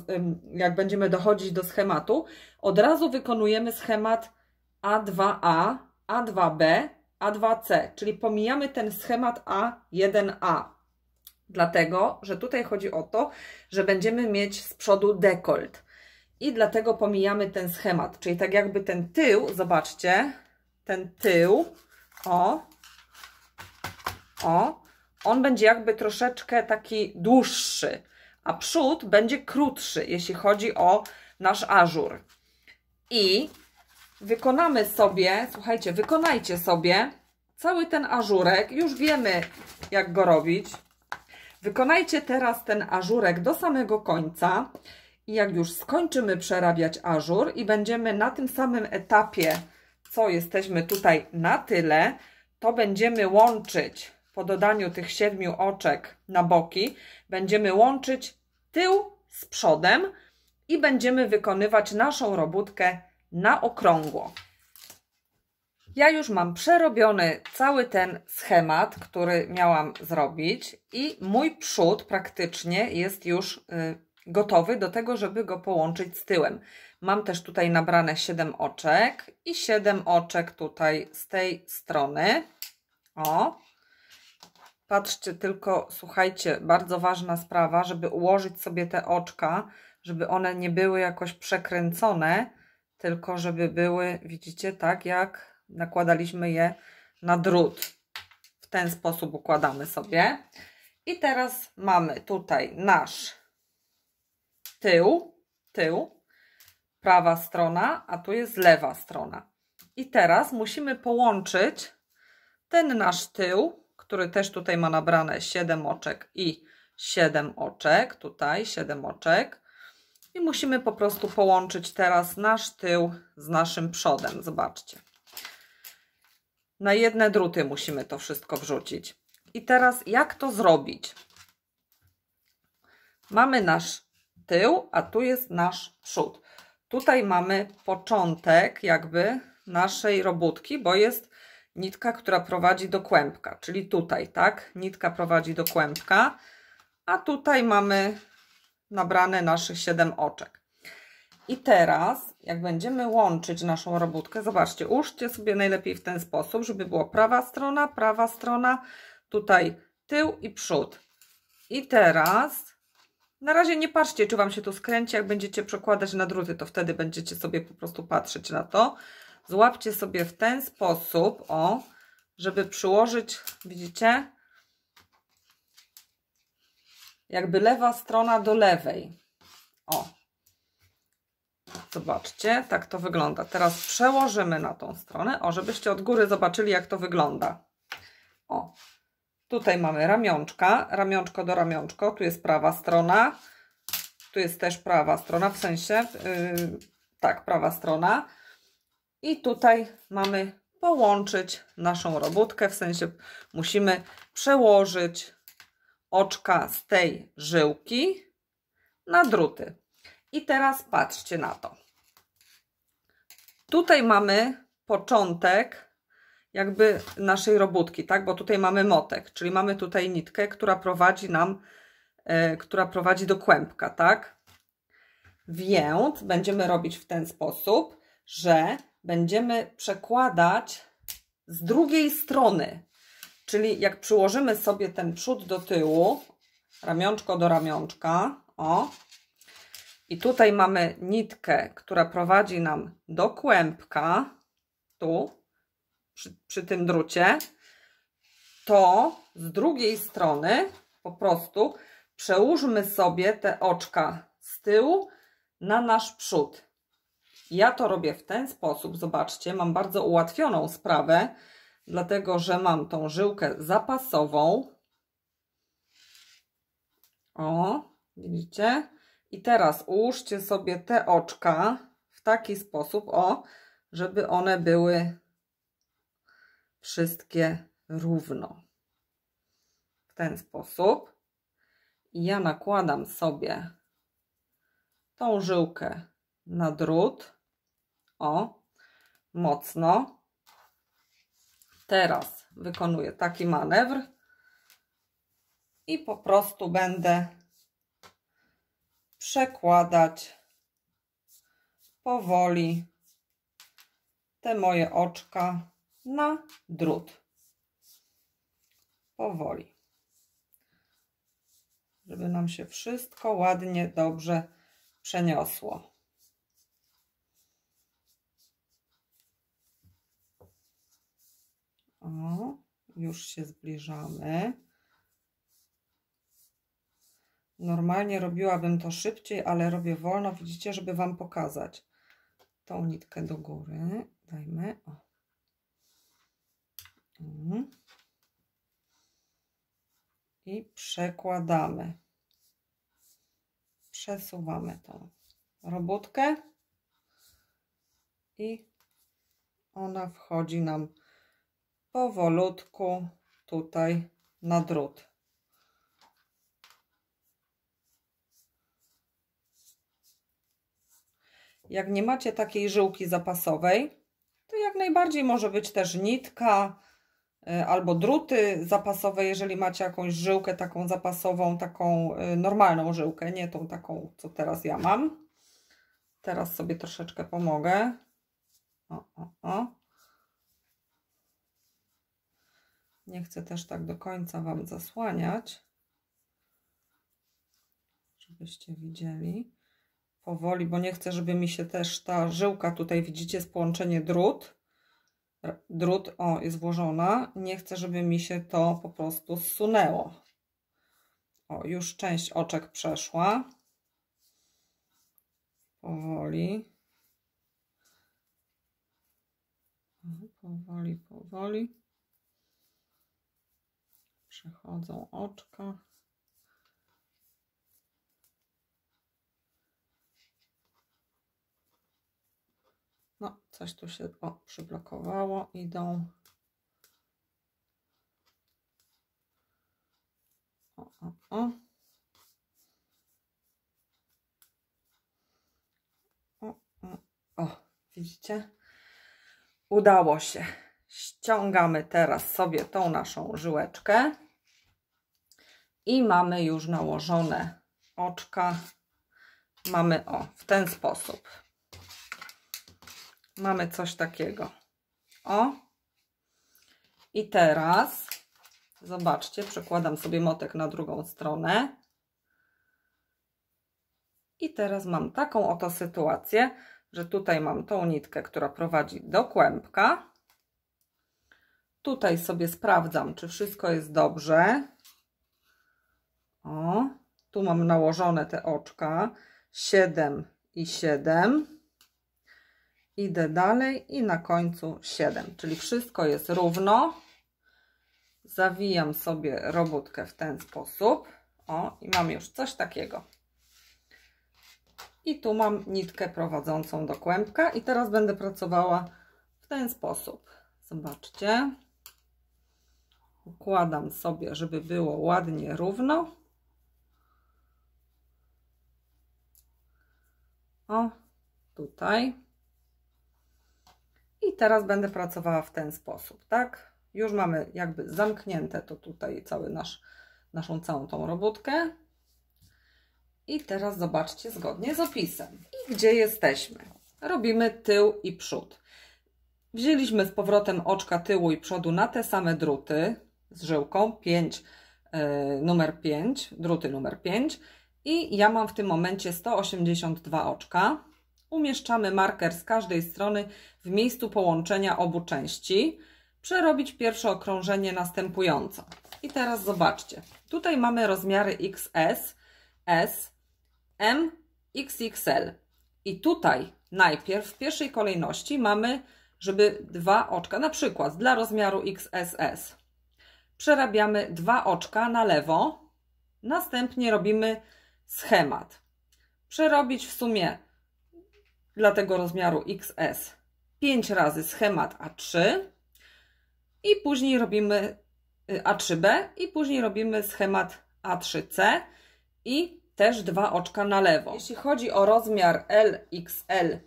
jak będziemy dochodzić do schematu, od razu wykonujemy schemat A2A, A2B, A2C, czyli pomijamy ten schemat A1A dlatego że tutaj chodzi o to, że będziemy mieć z przodu dekolt. I dlatego pomijamy ten schemat, czyli tak jakby ten tył, zobaczcie, ten tył, o, o, on będzie jakby troszeczkę taki dłuższy, a przód będzie krótszy, jeśli chodzi o nasz ażur. I wykonamy sobie, słuchajcie, wykonajcie sobie cały ten ażurek, już wiemy jak go robić, Wykonajcie teraz ten ażurek do samego końca i jak już skończymy przerabiać ażur i będziemy na tym samym etapie, co jesteśmy tutaj na tyle, to będziemy łączyć po dodaniu tych siedmiu oczek na boki, będziemy łączyć tył z przodem i będziemy wykonywać naszą robótkę na okrągło ja już mam przerobiony cały ten schemat, który miałam zrobić i mój przód praktycznie jest już y, gotowy do tego, żeby go połączyć z tyłem. Mam też tutaj nabrane 7 oczek i 7 oczek tutaj z tej strony. O, patrzcie tylko, słuchajcie, bardzo ważna sprawa, żeby ułożyć sobie te oczka, żeby one nie były jakoś przekręcone, tylko żeby były, widzicie, tak jak nakładaliśmy je na drut. W ten sposób układamy sobie. I teraz mamy tutaj nasz tył, tył, prawa strona, a tu jest lewa strona. I teraz musimy połączyć ten nasz tył, który też tutaj ma nabrane 7 oczek i 7 oczek, tutaj 7 oczek. I musimy po prostu połączyć teraz nasz tył z naszym przodem. Zobaczcie. Na jedne druty musimy to wszystko wrzucić. I teraz jak to zrobić? Mamy nasz tył, a tu jest nasz przód. Tutaj mamy początek jakby naszej robótki, bo jest nitka, która prowadzi do kłębka, czyli tutaj, tak? Nitka prowadzi do kłębka, a tutaj mamy nabrane naszych 7 oczek. I teraz jak będziemy łączyć naszą robótkę, zobaczcie, ułóżcie sobie najlepiej w ten sposób, żeby było prawa strona, prawa strona, tutaj tył i przód. I teraz, na razie nie patrzcie, czy Wam się tu skręci, jak będziecie przekładać na druty, to wtedy będziecie sobie po prostu patrzeć na to. Złapcie sobie w ten sposób, o, żeby przyłożyć, widzicie, jakby lewa strona do lewej. O, Zobaczcie, tak to wygląda. Teraz przełożymy na tą stronę, o, żebyście od góry zobaczyli, jak to wygląda. O, tutaj mamy ramionczka, ramionczko do ramionczko, tu jest prawa strona, tu jest też prawa strona, w sensie, yy, tak, prawa strona. I tutaj mamy połączyć naszą robótkę, w sensie musimy przełożyć oczka z tej żyłki na druty. I teraz patrzcie na to. Tutaj mamy początek jakby naszej robótki, tak? Bo tutaj mamy motek, czyli mamy tutaj nitkę, która prowadzi nam, yy, która prowadzi do kłębka, tak? Więc będziemy robić w ten sposób, że będziemy przekładać z drugiej strony. Czyli jak przyłożymy sobie ten przód do tyłu, ramionczko do ramionczka, o, i tutaj mamy nitkę, która prowadzi nam do kłębka, tu, przy, przy tym drucie, to z drugiej strony po prostu przełóżmy sobie te oczka z tyłu na nasz przód. Ja to robię w ten sposób, zobaczcie, mam bardzo ułatwioną sprawę, dlatego że mam tą żyłkę zapasową. O, widzicie? I teraz ułóżcie sobie te oczka w taki sposób, o, żeby one były wszystkie równo. W ten sposób. I ja nakładam sobie tą żyłkę na drut. O, mocno. Teraz wykonuję taki manewr i po prostu będę przekładać powoli te moje oczka na drut. Powoli. Żeby nam się wszystko ładnie, dobrze przeniosło. O, już się zbliżamy. Normalnie robiłabym to szybciej, ale robię wolno, widzicie, żeby Wam pokazać. Tą nitkę do góry dajmy. O. Mhm. I przekładamy. Przesuwamy tą robótkę i ona wchodzi nam powolutku tutaj na drut. Jak nie macie takiej żyłki zapasowej, to jak najbardziej może być też nitka y, albo druty zapasowe, jeżeli macie jakąś żyłkę taką zapasową, taką y, normalną żyłkę, nie tą taką, co teraz ja mam. Teraz sobie troszeczkę pomogę. O, o, o. Nie chcę też tak do końca Wam zasłaniać, żebyście widzieli powoli, bo nie chcę, żeby mi się też ta żyłka tutaj, widzicie, jest połączenie drut, drut, o, jest włożona, nie chcę, żeby mi się to po prostu zsunęło. O, już część oczek przeszła. Powoli. Powoli, powoli. Przechodzą oczka. No, coś tu się o, przyblokowało. Idą. O, o, o. O, o, o. Widzicie? Udało się. Ściągamy teraz sobie tą naszą żyłeczkę. I mamy już nałożone oczka. Mamy o, w ten sposób mamy coś takiego. O. I teraz, zobaczcie, przekładam sobie motek na drugą stronę. I teraz mam taką oto sytuację, że tutaj mam tą nitkę, która prowadzi do kłębka. Tutaj sobie sprawdzam, czy wszystko jest dobrze. O, tu mam nałożone te oczka 7 i 7 idę dalej i na końcu 7, czyli wszystko jest równo. Zawijam sobie robótkę w ten sposób. O, i mam już coś takiego. I tu mam nitkę prowadzącą do kłębka i teraz będę pracowała w ten sposób. Zobaczcie. Układam sobie, żeby było ładnie równo. O, tutaj teraz będę pracowała w ten sposób, tak? Już mamy jakby zamknięte to tutaj cały nasz, naszą całą tą robótkę. I teraz zobaczcie zgodnie z opisem. I gdzie jesteśmy? Robimy tył i przód. Wzięliśmy z powrotem oczka tyłu i przodu na te same druty z żyłką 5, yy, e, numer 5, druty numer 5 i ja mam w tym momencie 182 oczka umieszczamy marker z każdej strony w miejscu połączenia obu części. Przerobić pierwsze okrążenie następująco. I teraz zobaczcie. Tutaj mamy rozmiary XS, S, M, XXL. I tutaj najpierw w pierwszej kolejności mamy, żeby dwa oczka, na przykład dla rozmiaru XSS, przerabiamy dwa oczka na lewo, następnie robimy schemat. Przerobić w sumie dla tego rozmiaru XS 5 razy schemat A3 i później robimy y, A3B i później robimy schemat A3C i też dwa oczka na lewo. Jeśli chodzi o rozmiar LXL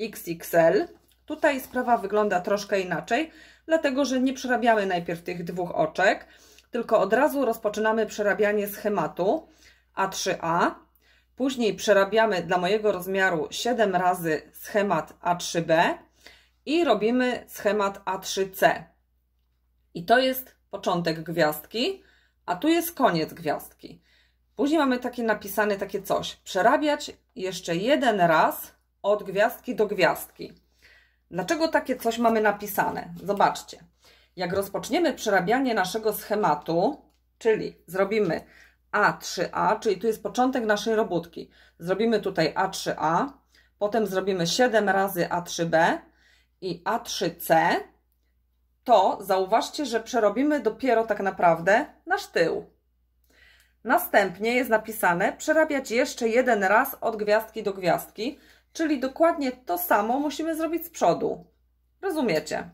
XXL, tutaj sprawa wygląda troszkę inaczej, dlatego że nie przerabiamy najpierw tych dwóch oczek, tylko od razu rozpoczynamy przerabianie schematu A3A Później przerabiamy dla mojego rozmiaru 7 razy schemat A3B i robimy schemat A3C. I to jest początek gwiazdki, a tu jest koniec gwiazdki. Później mamy takie napisane takie coś. Przerabiać jeszcze jeden raz od gwiazdki do gwiazdki. Dlaczego takie coś mamy napisane? Zobaczcie. Jak rozpoczniemy przerabianie naszego schematu, czyli zrobimy a3A, czyli tu jest początek naszej robótki. Zrobimy tutaj A3A, potem zrobimy 7 razy A3B i A3C, to zauważcie, że przerobimy dopiero tak naprawdę nasz tył. Następnie jest napisane przerabiać jeszcze jeden raz od gwiazdki do gwiazdki, czyli dokładnie to samo musimy zrobić z przodu. Rozumiecie?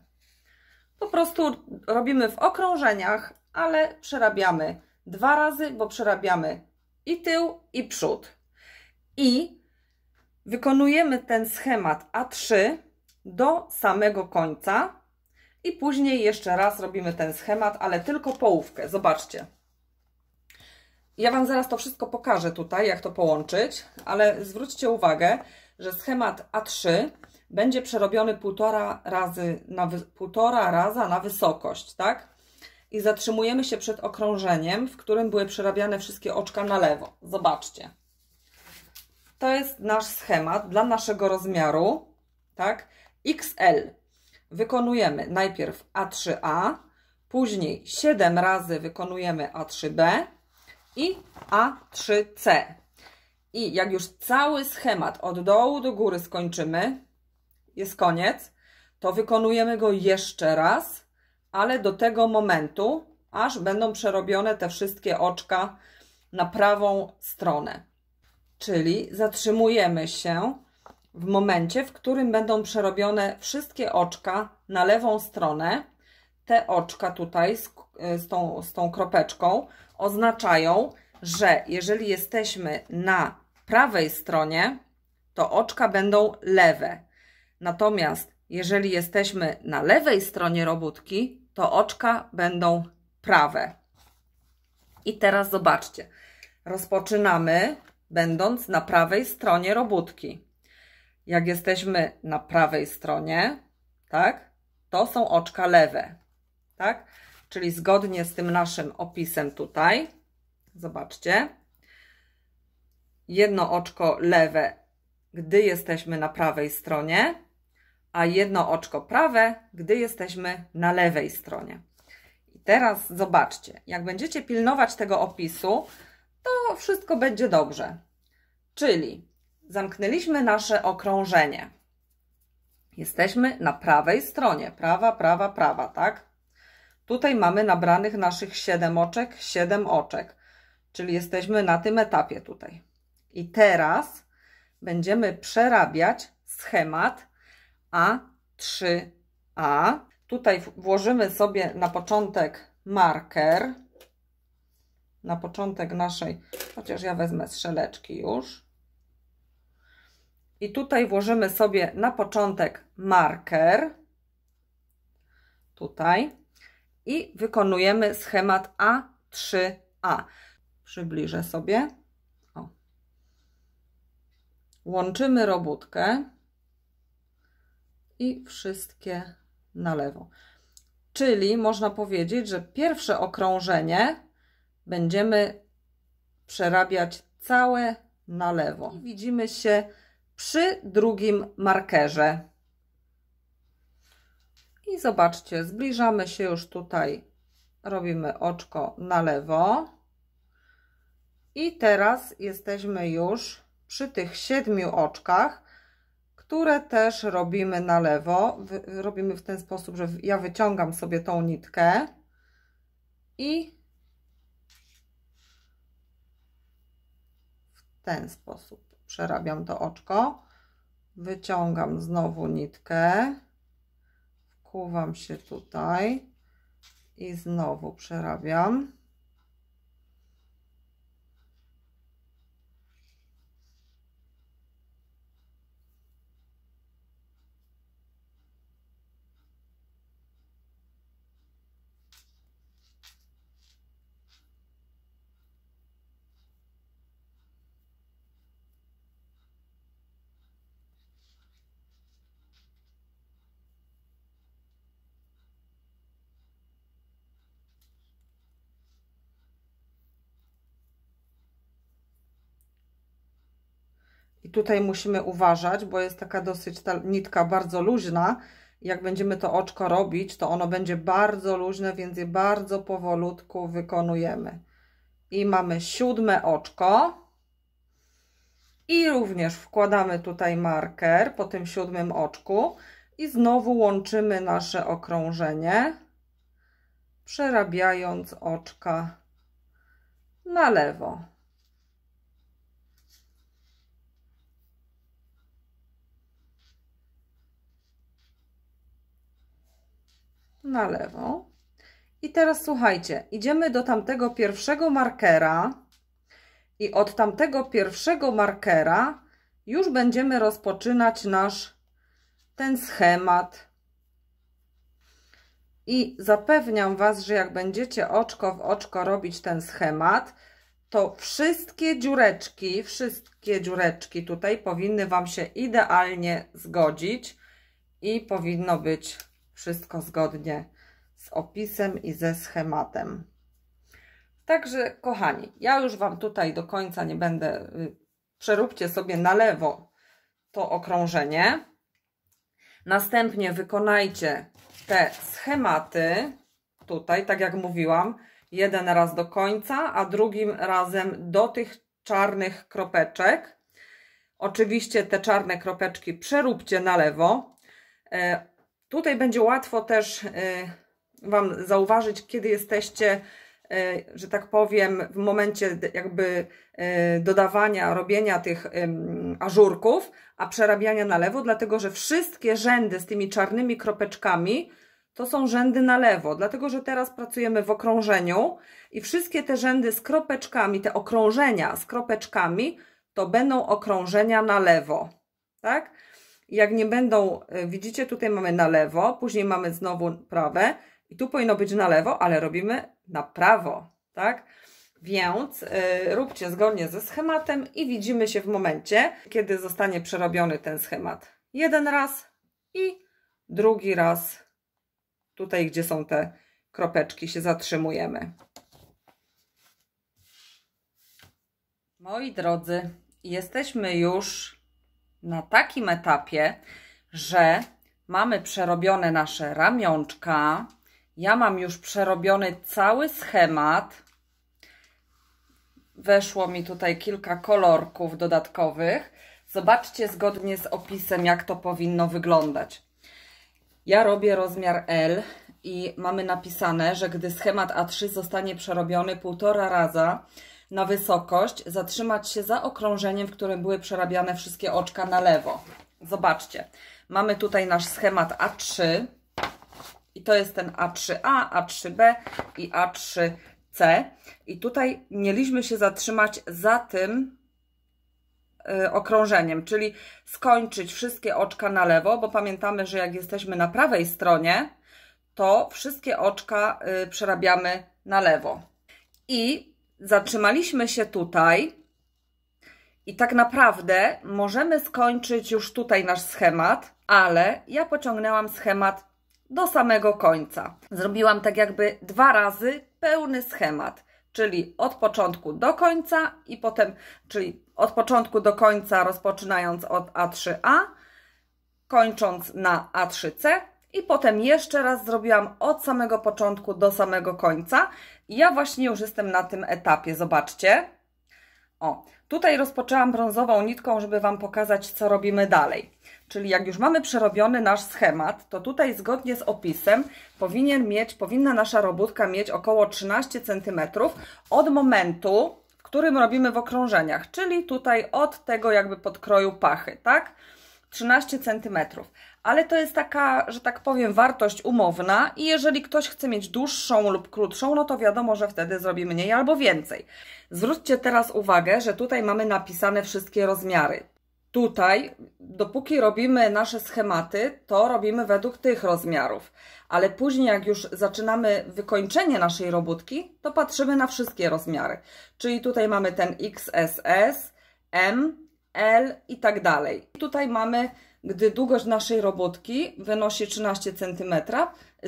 Po prostu robimy w okrążeniach, ale przerabiamy dwa razy, bo przerabiamy i tył, i przód. I wykonujemy ten schemat A3 do samego końca i później jeszcze raz robimy ten schemat, ale tylko połówkę. Zobaczcie. Ja Wam zaraz to wszystko pokażę tutaj, jak to połączyć, ale zwróćcie uwagę, że schemat A3 będzie przerobiony półtora razy na, półtora raza na wysokość, tak? i zatrzymujemy się przed okrążeniem, w którym były przerabiane wszystkie oczka na lewo. Zobaczcie. To jest nasz schemat dla naszego rozmiaru, tak? XL. Wykonujemy najpierw A3A, później 7 razy wykonujemy A3B i A3C. I jak już cały schemat od dołu do góry skończymy, jest koniec, to wykonujemy go jeszcze raz ale do tego momentu, aż będą przerobione te wszystkie oczka na prawą stronę. Czyli zatrzymujemy się w momencie, w którym będą przerobione wszystkie oczka na lewą stronę. Te oczka tutaj z, z tą, z tą kropeczką oznaczają, że jeżeli jesteśmy na prawej stronie, to oczka będą lewe. Natomiast jeżeli jesteśmy na lewej stronie robótki, to oczka będą prawe. I teraz zobaczcie. Rozpoczynamy będąc na prawej stronie robótki. Jak jesteśmy na prawej stronie, tak, to są oczka lewe, tak? Czyli zgodnie z tym naszym opisem tutaj, zobaczcie, jedno oczko lewe, gdy jesteśmy na prawej stronie, a jedno oczko prawe, gdy jesteśmy na lewej stronie. I teraz zobaczcie, jak będziecie pilnować tego opisu, to wszystko będzie dobrze. Czyli zamknęliśmy nasze okrążenie. Jesteśmy na prawej stronie, prawa, prawa, prawa, tak? Tutaj mamy nabranych naszych 7 oczek, 7 oczek, czyli jesteśmy na tym etapie tutaj. I teraz będziemy przerabiać schemat a3A. Tutaj włożymy sobie na początek marker, na początek naszej, chociaż ja wezmę strzeleczki już. I tutaj włożymy sobie na początek marker, tutaj, i wykonujemy schemat A3A. Przybliżę sobie. O. Łączymy robótkę i wszystkie na lewo. Czyli można powiedzieć, że pierwsze okrążenie będziemy przerabiać całe na lewo. I widzimy się przy drugim markerze. I zobaczcie, zbliżamy się już tutaj, robimy oczko na lewo. I teraz jesteśmy już przy tych siedmiu oczkach, które też robimy na lewo. Robimy w ten sposób, że ja wyciągam sobie tą nitkę i w ten sposób przerabiam to oczko. Wyciągam znowu nitkę, wkuwam się tutaj i znowu przerabiam. tutaj musimy uważać, bo jest taka dosyć ta nitka bardzo luźna. Jak będziemy to oczko robić, to ono będzie bardzo luźne, więc je bardzo powolutku wykonujemy. I mamy siódme oczko. I również wkładamy tutaj marker po tym siódmym oczku. I znowu łączymy nasze okrążenie, przerabiając oczka na lewo. na lewo. I teraz słuchajcie, idziemy do tamtego pierwszego markera i od tamtego pierwszego markera już będziemy rozpoczynać nasz ten schemat. I zapewniam Was, że jak będziecie oczko w oczko robić ten schemat, to wszystkie dziureczki, wszystkie dziureczki tutaj powinny Wam się idealnie zgodzić i powinno być wszystko zgodnie z opisem i ze schematem. Także kochani, ja już Wam tutaj do końca nie będę, y, przeróbcie sobie na lewo to okrążenie. Następnie wykonajcie te schematy, tutaj, tak jak mówiłam, jeden raz do końca, a drugim razem do tych czarnych kropeczek. Oczywiście te czarne kropeczki przeróbcie na lewo. E, Tutaj będzie łatwo też y, Wam zauważyć, kiedy jesteście, y, że tak powiem, w momencie jakby y, dodawania, robienia tych ażurków, a przerabiania na lewo, dlatego że wszystkie rzędy z tymi czarnymi kropeczkami to są rzędy na lewo, dlatego że teraz pracujemy w okrążeniu i wszystkie te rzędy z kropeczkami, te okrążenia z kropeczkami, to będą okrążenia na lewo, tak? Jak nie będą, e, widzicie, tutaj mamy na lewo, później mamy znowu prawe i tu powinno być na lewo, ale robimy na prawo, tak? Więc e, róbcie zgodnie ze schematem i widzimy się w momencie, kiedy zostanie przerobiony ten schemat. Jeden raz i drugi raz tutaj, gdzie są te kropeczki, się zatrzymujemy. Moi drodzy, jesteśmy już na takim etapie, że mamy przerobione nasze ramionczka. Ja mam już przerobiony cały schemat. Weszło mi tutaj kilka kolorków dodatkowych. Zobaczcie zgodnie z opisem, jak to powinno wyglądać. Ja robię rozmiar L i mamy napisane, że gdy schemat A3 zostanie przerobiony półtora raza, na wysokość, zatrzymać się za okrążeniem, w którym były przerabiane wszystkie oczka na lewo. Zobaczcie, mamy tutaj nasz schemat A3 i to jest ten A3A, A3B i A3C. I tutaj mieliśmy się zatrzymać za tym, y, okrążeniem, czyli skończyć wszystkie oczka na lewo, bo pamiętamy, że jak jesteśmy na prawej stronie, to wszystkie oczka y, przerabiamy na lewo. I zatrzymaliśmy się tutaj i tak naprawdę możemy skończyć już tutaj nasz schemat, ale ja pociągnęłam schemat do samego końca. Zrobiłam tak jakby dwa razy pełny schemat, czyli od początku do końca i potem, czyli od początku do końca rozpoczynając od A3A, kończąc na A3C i potem jeszcze raz zrobiłam od samego początku do samego końca ja właśnie już jestem na tym etapie, zobaczcie. O, tutaj rozpoczęłam brązową nitką, żeby Wam pokazać, co robimy dalej. Czyli jak już mamy przerobiony nasz schemat, to tutaj zgodnie z opisem powinien mieć, powinna nasza robótka mieć około 13 cm od momentu, w którym robimy w okrążeniach, czyli tutaj od tego jakby podkroju pachy, tak? 13 cm ale to jest taka, że tak powiem, wartość umowna i jeżeli ktoś chce mieć dłuższą lub krótszą, no to wiadomo, że wtedy zrobi mniej albo więcej. Zwróćcie teraz uwagę, że tutaj mamy napisane wszystkie rozmiary. Tutaj, dopóki robimy nasze schematy, to robimy według tych rozmiarów, ale później, jak już zaczynamy wykończenie naszej robótki, to patrzymy na wszystkie rozmiary. Czyli tutaj mamy ten XSS, M, L i tak dalej. Tutaj mamy gdy długość naszej robótki wynosi 13 cm,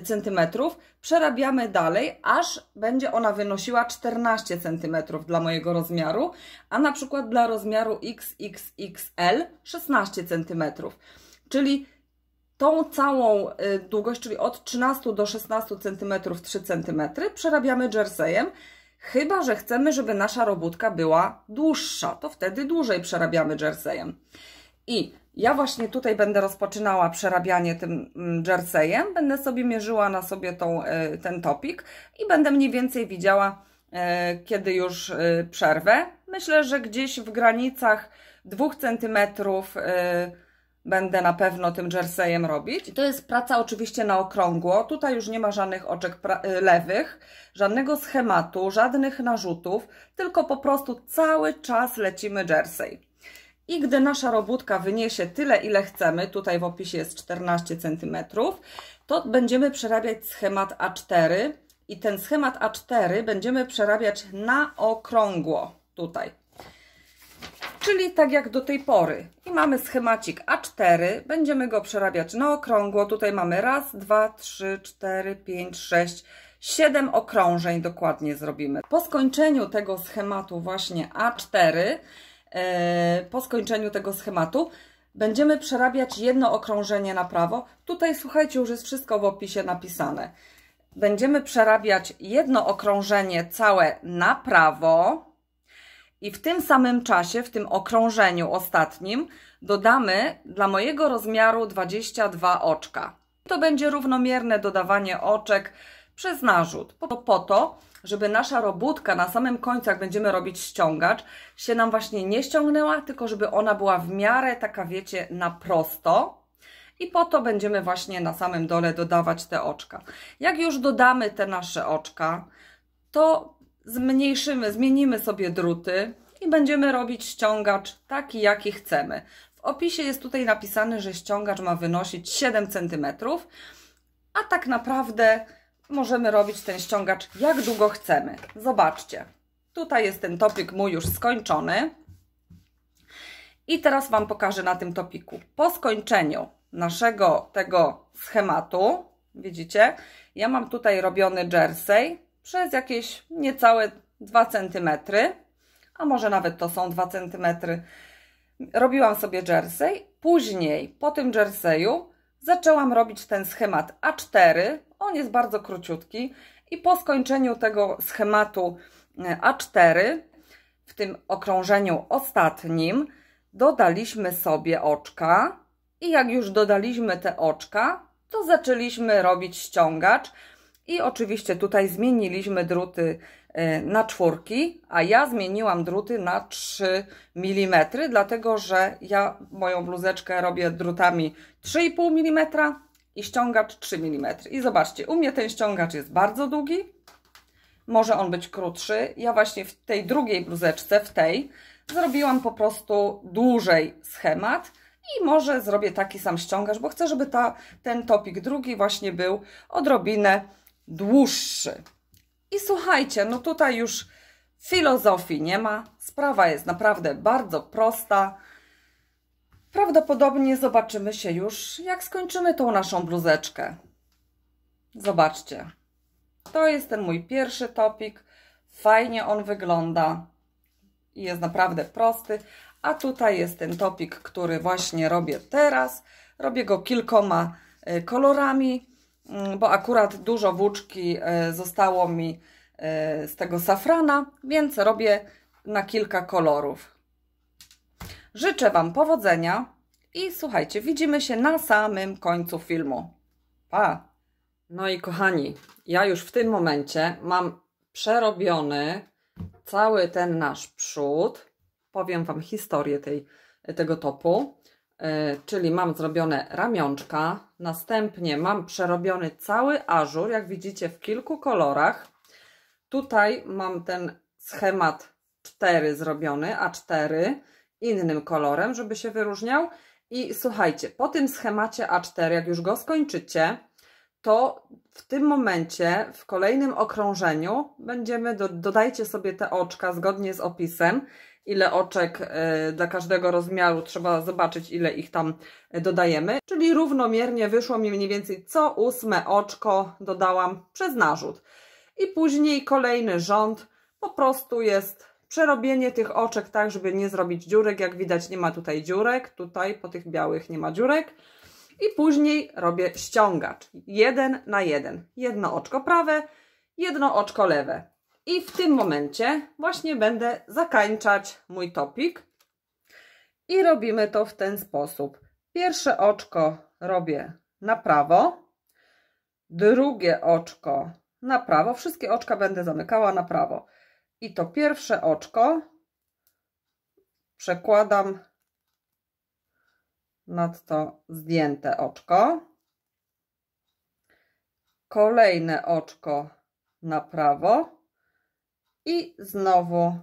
centymetrów, przerabiamy dalej, aż będzie ona wynosiła 14 cm dla mojego rozmiaru, a na przykład dla rozmiaru XXXL 16 cm. Czyli tą całą y, długość, czyli od 13 do 16 cm 3 cm przerabiamy jerseyem, chyba że chcemy, żeby nasza robótka była dłuższa, to wtedy dłużej przerabiamy jerseyem. I ja właśnie tutaj będę rozpoczynała przerabianie tym mm, jerseyem, będę sobie mierzyła na sobie tą, e, ten topik i będę mniej więcej widziała, e, kiedy już e, przerwę. Myślę, że gdzieś w granicach 2 cm będę na pewno tym jerseyem robić. to jest praca oczywiście na okrągło. Tutaj już nie ma żadnych oczek lewych, żadnego schematu, żadnych narzutów, tylko po prostu cały czas lecimy jersey. I gdy nasza robótka wyniesie tyle, ile chcemy, tutaj w opisie jest 14 cm, to będziemy przerabiać schemat A4 i ten schemat A4 będziemy przerabiać na okrągło, tutaj. Czyli tak jak do tej pory. I mamy schemacik A4, będziemy go przerabiać na okrągło. Tutaj mamy raz, dwa, trzy, cztery, pięć, sześć. 7 okrążeń dokładnie zrobimy. Po skończeniu tego schematu właśnie A4 E, po skończeniu tego schematu będziemy przerabiać jedno okrążenie na prawo. Tutaj słuchajcie, już jest wszystko w opisie napisane. Będziemy przerabiać jedno okrążenie całe na prawo i w tym samym czasie, w tym okrążeniu ostatnim dodamy dla mojego rozmiaru 22 oczka. To będzie równomierne dodawanie oczek przez narzut. Po to, żeby nasza robótka na samym końcu, jak będziemy robić ściągacz, się nam właśnie nie ściągnęła, tylko żeby ona była w miarę taka, wiecie, na prosto. I po to będziemy właśnie na samym dole dodawać te oczka. Jak już dodamy te nasze oczka, to zmniejszymy, zmienimy sobie druty i będziemy robić ściągacz taki, jaki chcemy. W opisie jest tutaj napisane, że ściągacz ma wynosić 7 cm, a tak naprawdę możemy robić ten ściągacz jak długo chcemy. Zobaczcie, tutaj jest ten topik mój już skończony. I teraz Wam pokażę na tym topiku. Po skończeniu naszego tego schematu, widzicie, ja mam tutaj robiony jersey przez jakieś niecałe 2 cm, a może nawet to są 2 cm. Robiłam sobie jersey, później po tym jerseyu zaczęłam robić ten schemat A4. On jest bardzo króciutki i po skończeniu tego schematu e, A4 w tym okrążeniu ostatnim dodaliśmy sobie oczka i jak już dodaliśmy te oczka, to zaczęliśmy robić ściągacz i oczywiście tutaj zmieniliśmy druty e, na czwórki, a ja zmieniłam druty na 3 mm, dlatego że ja moją bluzeczkę robię drutami 3,5 mm, i ściągacz 3 mm. I zobaczcie, u mnie ten ściągacz jest bardzo długi, może on być krótszy. Ja właśnie w tej drugiej bluzeczce, w tej, zrobiłam po prostu dłużej schemat i może zrobię taki sam ściągacz, bo chcę, żeby ta, ten topik drugi właśnie był odrobinę dłuższy. I słuchajcie, no tutaj już filozofii nie ma. Sprawa jest naprawdę bardzo prosta. Prawdopodobnie zobaczymy się już, jak skończymy tą naszą bluzeczkę. Zobaczcie. To jest ten mój pierwszy topik. Fajnie on wygląda. Jest naprawdę prosty. A tutaj jest ten topik, który właśnie robię teraz. Robię go kilkoma e, kolorami, mm, bo akurat dużo włóczki e, zostało mi e, z tego safrana, więc robię na kilka kolorów. Życzę Wam powodzenia i słuchajcie, widzimy się na samym końcu filmu. Pa! No i kochani, ja już w tym momencie mam przerobiony cały ten nasz przód. Powiem Wam historię tej, tego topu. E, czyli mam zrobione ramionczka, następnie mam przerobiony cały ażur, jak widzicie w kilku kolorach. Tutaj mam ten schemat 4 zrobiony, A4 innym kolorem, żeby się wyróżniał. I słuchajcie, po tym schemacie A4, jak już go skończycie, to w tym momencie, w kolejnym okrążeniu, będziemy, do, dodajcie sobie te oczka zgodnie z opisem, ile oczek y, dla każdego rozmiaru, trzeba zobaczyć ile ich tam y, dodajemy, czyli równomiernie wyszło mi mniej więcej co ósme oczko dodałam przez narzut. I później kolejny rząd po prostu jest Przerobienie tych oczek tak, żeby nie zrobić dziurek. Jak widać nie ma tutaj dziurek, tutaj po tych białych nie ma dziurek. I później robię ściągacz. Jeden na jeden. Jedno oczko prawe, jedno oczko lewe. I w tym momencie właśnie będę zakańczać mój topik. I robimy to w ten sposób. Pierwsze oczko robię na prawo, drugie oczko na prawo. Wszystkie oczka będę zamykała na prawo i to pierwsze oczko przekładam nad to zdjęte oczko. Kolejne oczko na prawo i znowu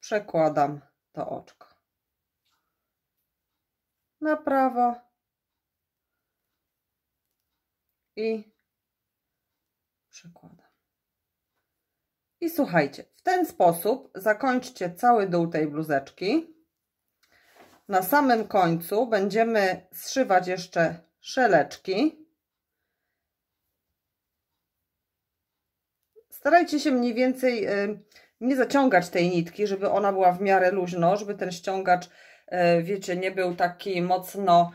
przekładam to oczko na prawo i przekładam. I słuchajcie, w ten sposób zakończcie cały dół tej bluzeczki. Na samym końcu będziemy zszywać jeszcze szeleczki. Starajcie się mniej więcej y, nie zaciągać tej nitki, żeby ona była w miarę luźno, żeby ten ściągacz, y, wiecie, nie był taki mocno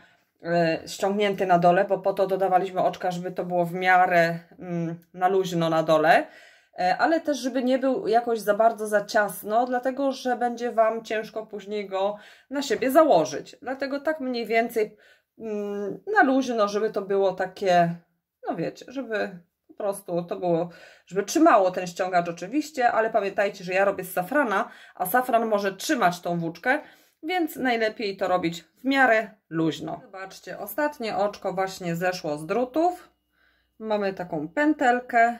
y, ściągnięty na dole, bo po to dodawaliśmy oczka, żeby to było w miarę mm, na luźno na dole. E, ale też żeby nie był jakoś za bardzo za ciasno, dlatego że będzie Wam ciężko później go na siebie założyć. Dlatego tak mniej więcej mm, na luźno, żeby to było takie, no wiecie, żeby po prostu to było, żeby trzymało ten ściągacz oczywiście, ale pamiętajcie, że ja robię z safrana, a safran może trzymać tą włóczkę, więc najlepiej to robić w miarę luźno. Zobaczcie, ostatnie oczko właśnie zeszło z drutów. Mamy taką pętelkę,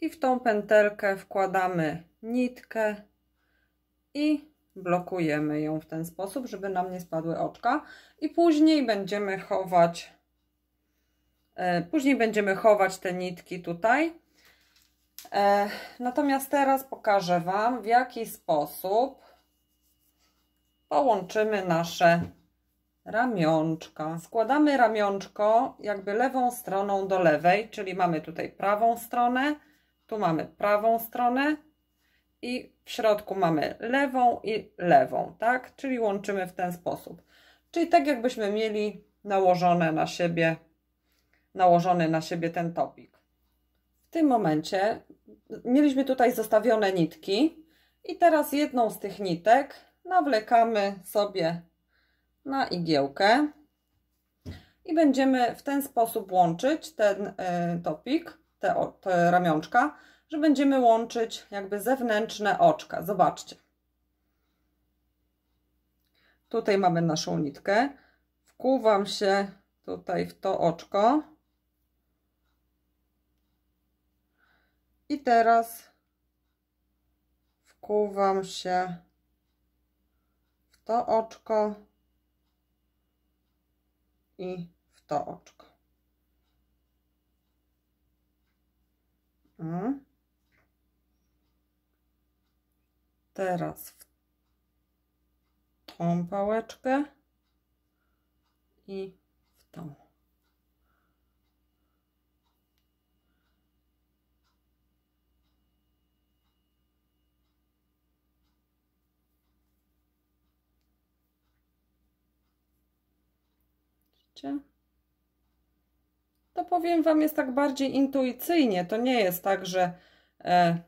i w tą pętelkę wkładamy nitkę i blokujemy ją w ten sposób, żeby nam nie spadły oczka i później będziemy chować e, później będziemy chować te nitki tutaj e, natomiast teraz pokażę Wam w jaki sposób połączymy nasze ramionczka. Składamy ramionczko jakby lewą stroną do lewej, czyli mamy tutaj prawą stronę tu mamy prawą stronę i w środku mamy lewą i lewą, tak? Czyli łączymy w ten sposób. Czyli tak jakbyśmy mieli nałożone na siebie, nałożony na siebie ten topik. W tym momencie mieliśmy tutaj zostawione nitki i teraz jedną z tych nitek nawlekamy sobie na igiełkę i będziemy w ten sposób łączyć ten y, topik te, te ramionczka, że będziemy łączyć jakby zewnętrzne oczka. Zobaczcie. Tutaj mamy naszą nitkę. Wkuwam się tutaj w to oczko. I teraz wkuwam się w to oczko i w to oczko. O. Mhm. Teraz w tą pałeczkę i w tą. Widzicie? to powiem Wam, jest tak bardziej intuicyjnie. To nie jest tak, że e,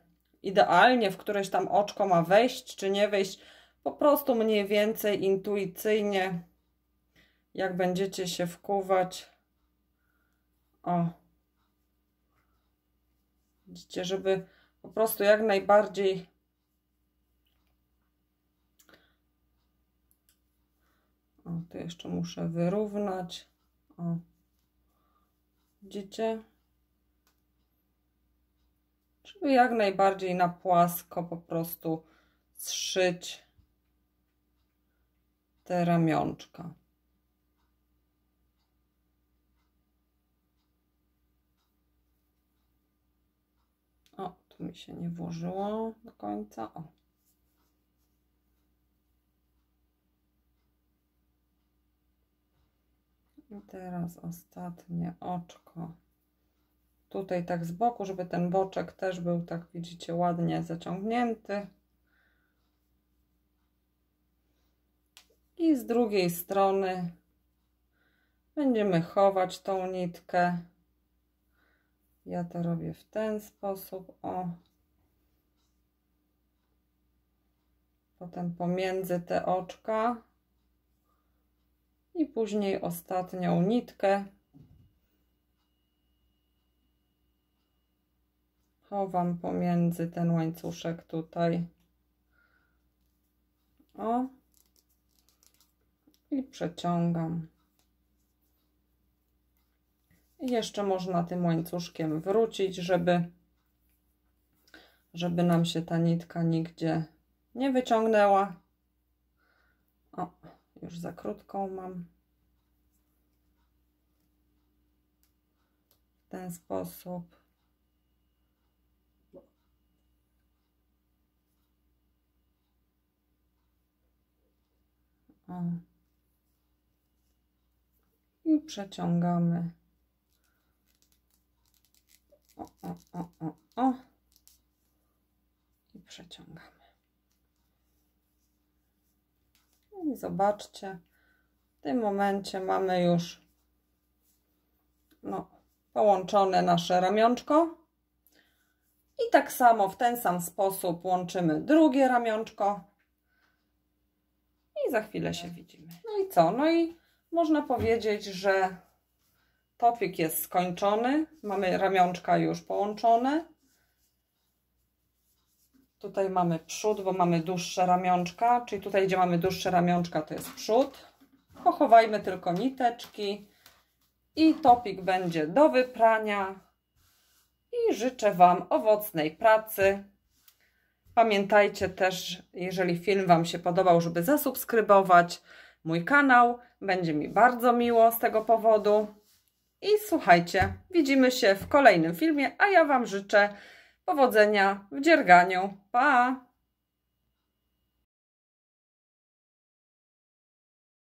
idealnie w któreś tam oczko ma wejść czy nie wejść. Po prostu mniej więcej intuicyjnie, jak będziecie się wkuwać. O. Widzicie, żeby po prostu jak najbardziej O, tu jeszcze muszę wyrównać. O. Widzicie? Żeby jak najbardziej na płasko po prostu zszyć te ramionczka. O, tu mi się nie włożyło do końca. O. I teraz ostatnie oczko. Tutaj tak z boku, żeby ten boczek też był, tak widzicie, ładnie zaciągnięty. I z drugiej strony będziemy chować tą nitkę. Ja to robię w ten sposób, o. Potem pomiędzy te oczka i później ostatnią nitkę chowam pomiędzy ten łańcuszek tutaj o i przeciągam i jeszcze można tym łańcuszkiem wrócić, żeby żeby nam się ta nitka nigdzie nie wyciągnęła o już za krótką mam. W ten sposób. O. I przeciągamy. O, o, o, o, o. I przeciągamy. I zobaczcie, w tym momencie mamy już no, połączone nasze ramionczko. I tak samo w ten sam sposób łączymy drugie ramionczko. I za chwilę się widzimy. No i co? No i można powiedzieć, że topik jest skończony. Mamy ramionczka już połączone. Tutaj mamy przód, bo mamy dłuższe ramionczka, czyli tutaj gdzie mamy dłuższe ramionczka to jest przód. Pochowajmy tylko niteczki i topik będzie do wyprania. I życzę Wam owocnej pracy. Pamiętajcie też, jeżeli film Wam się podobał, żeby zasubskrybować mój kanał. Będzie mi bardzo miło z tego powodu. I słuchajcie, widzimy się w kolejnym filmie, a ja Wam życzę Powodzenia w dzierganiu. Pa!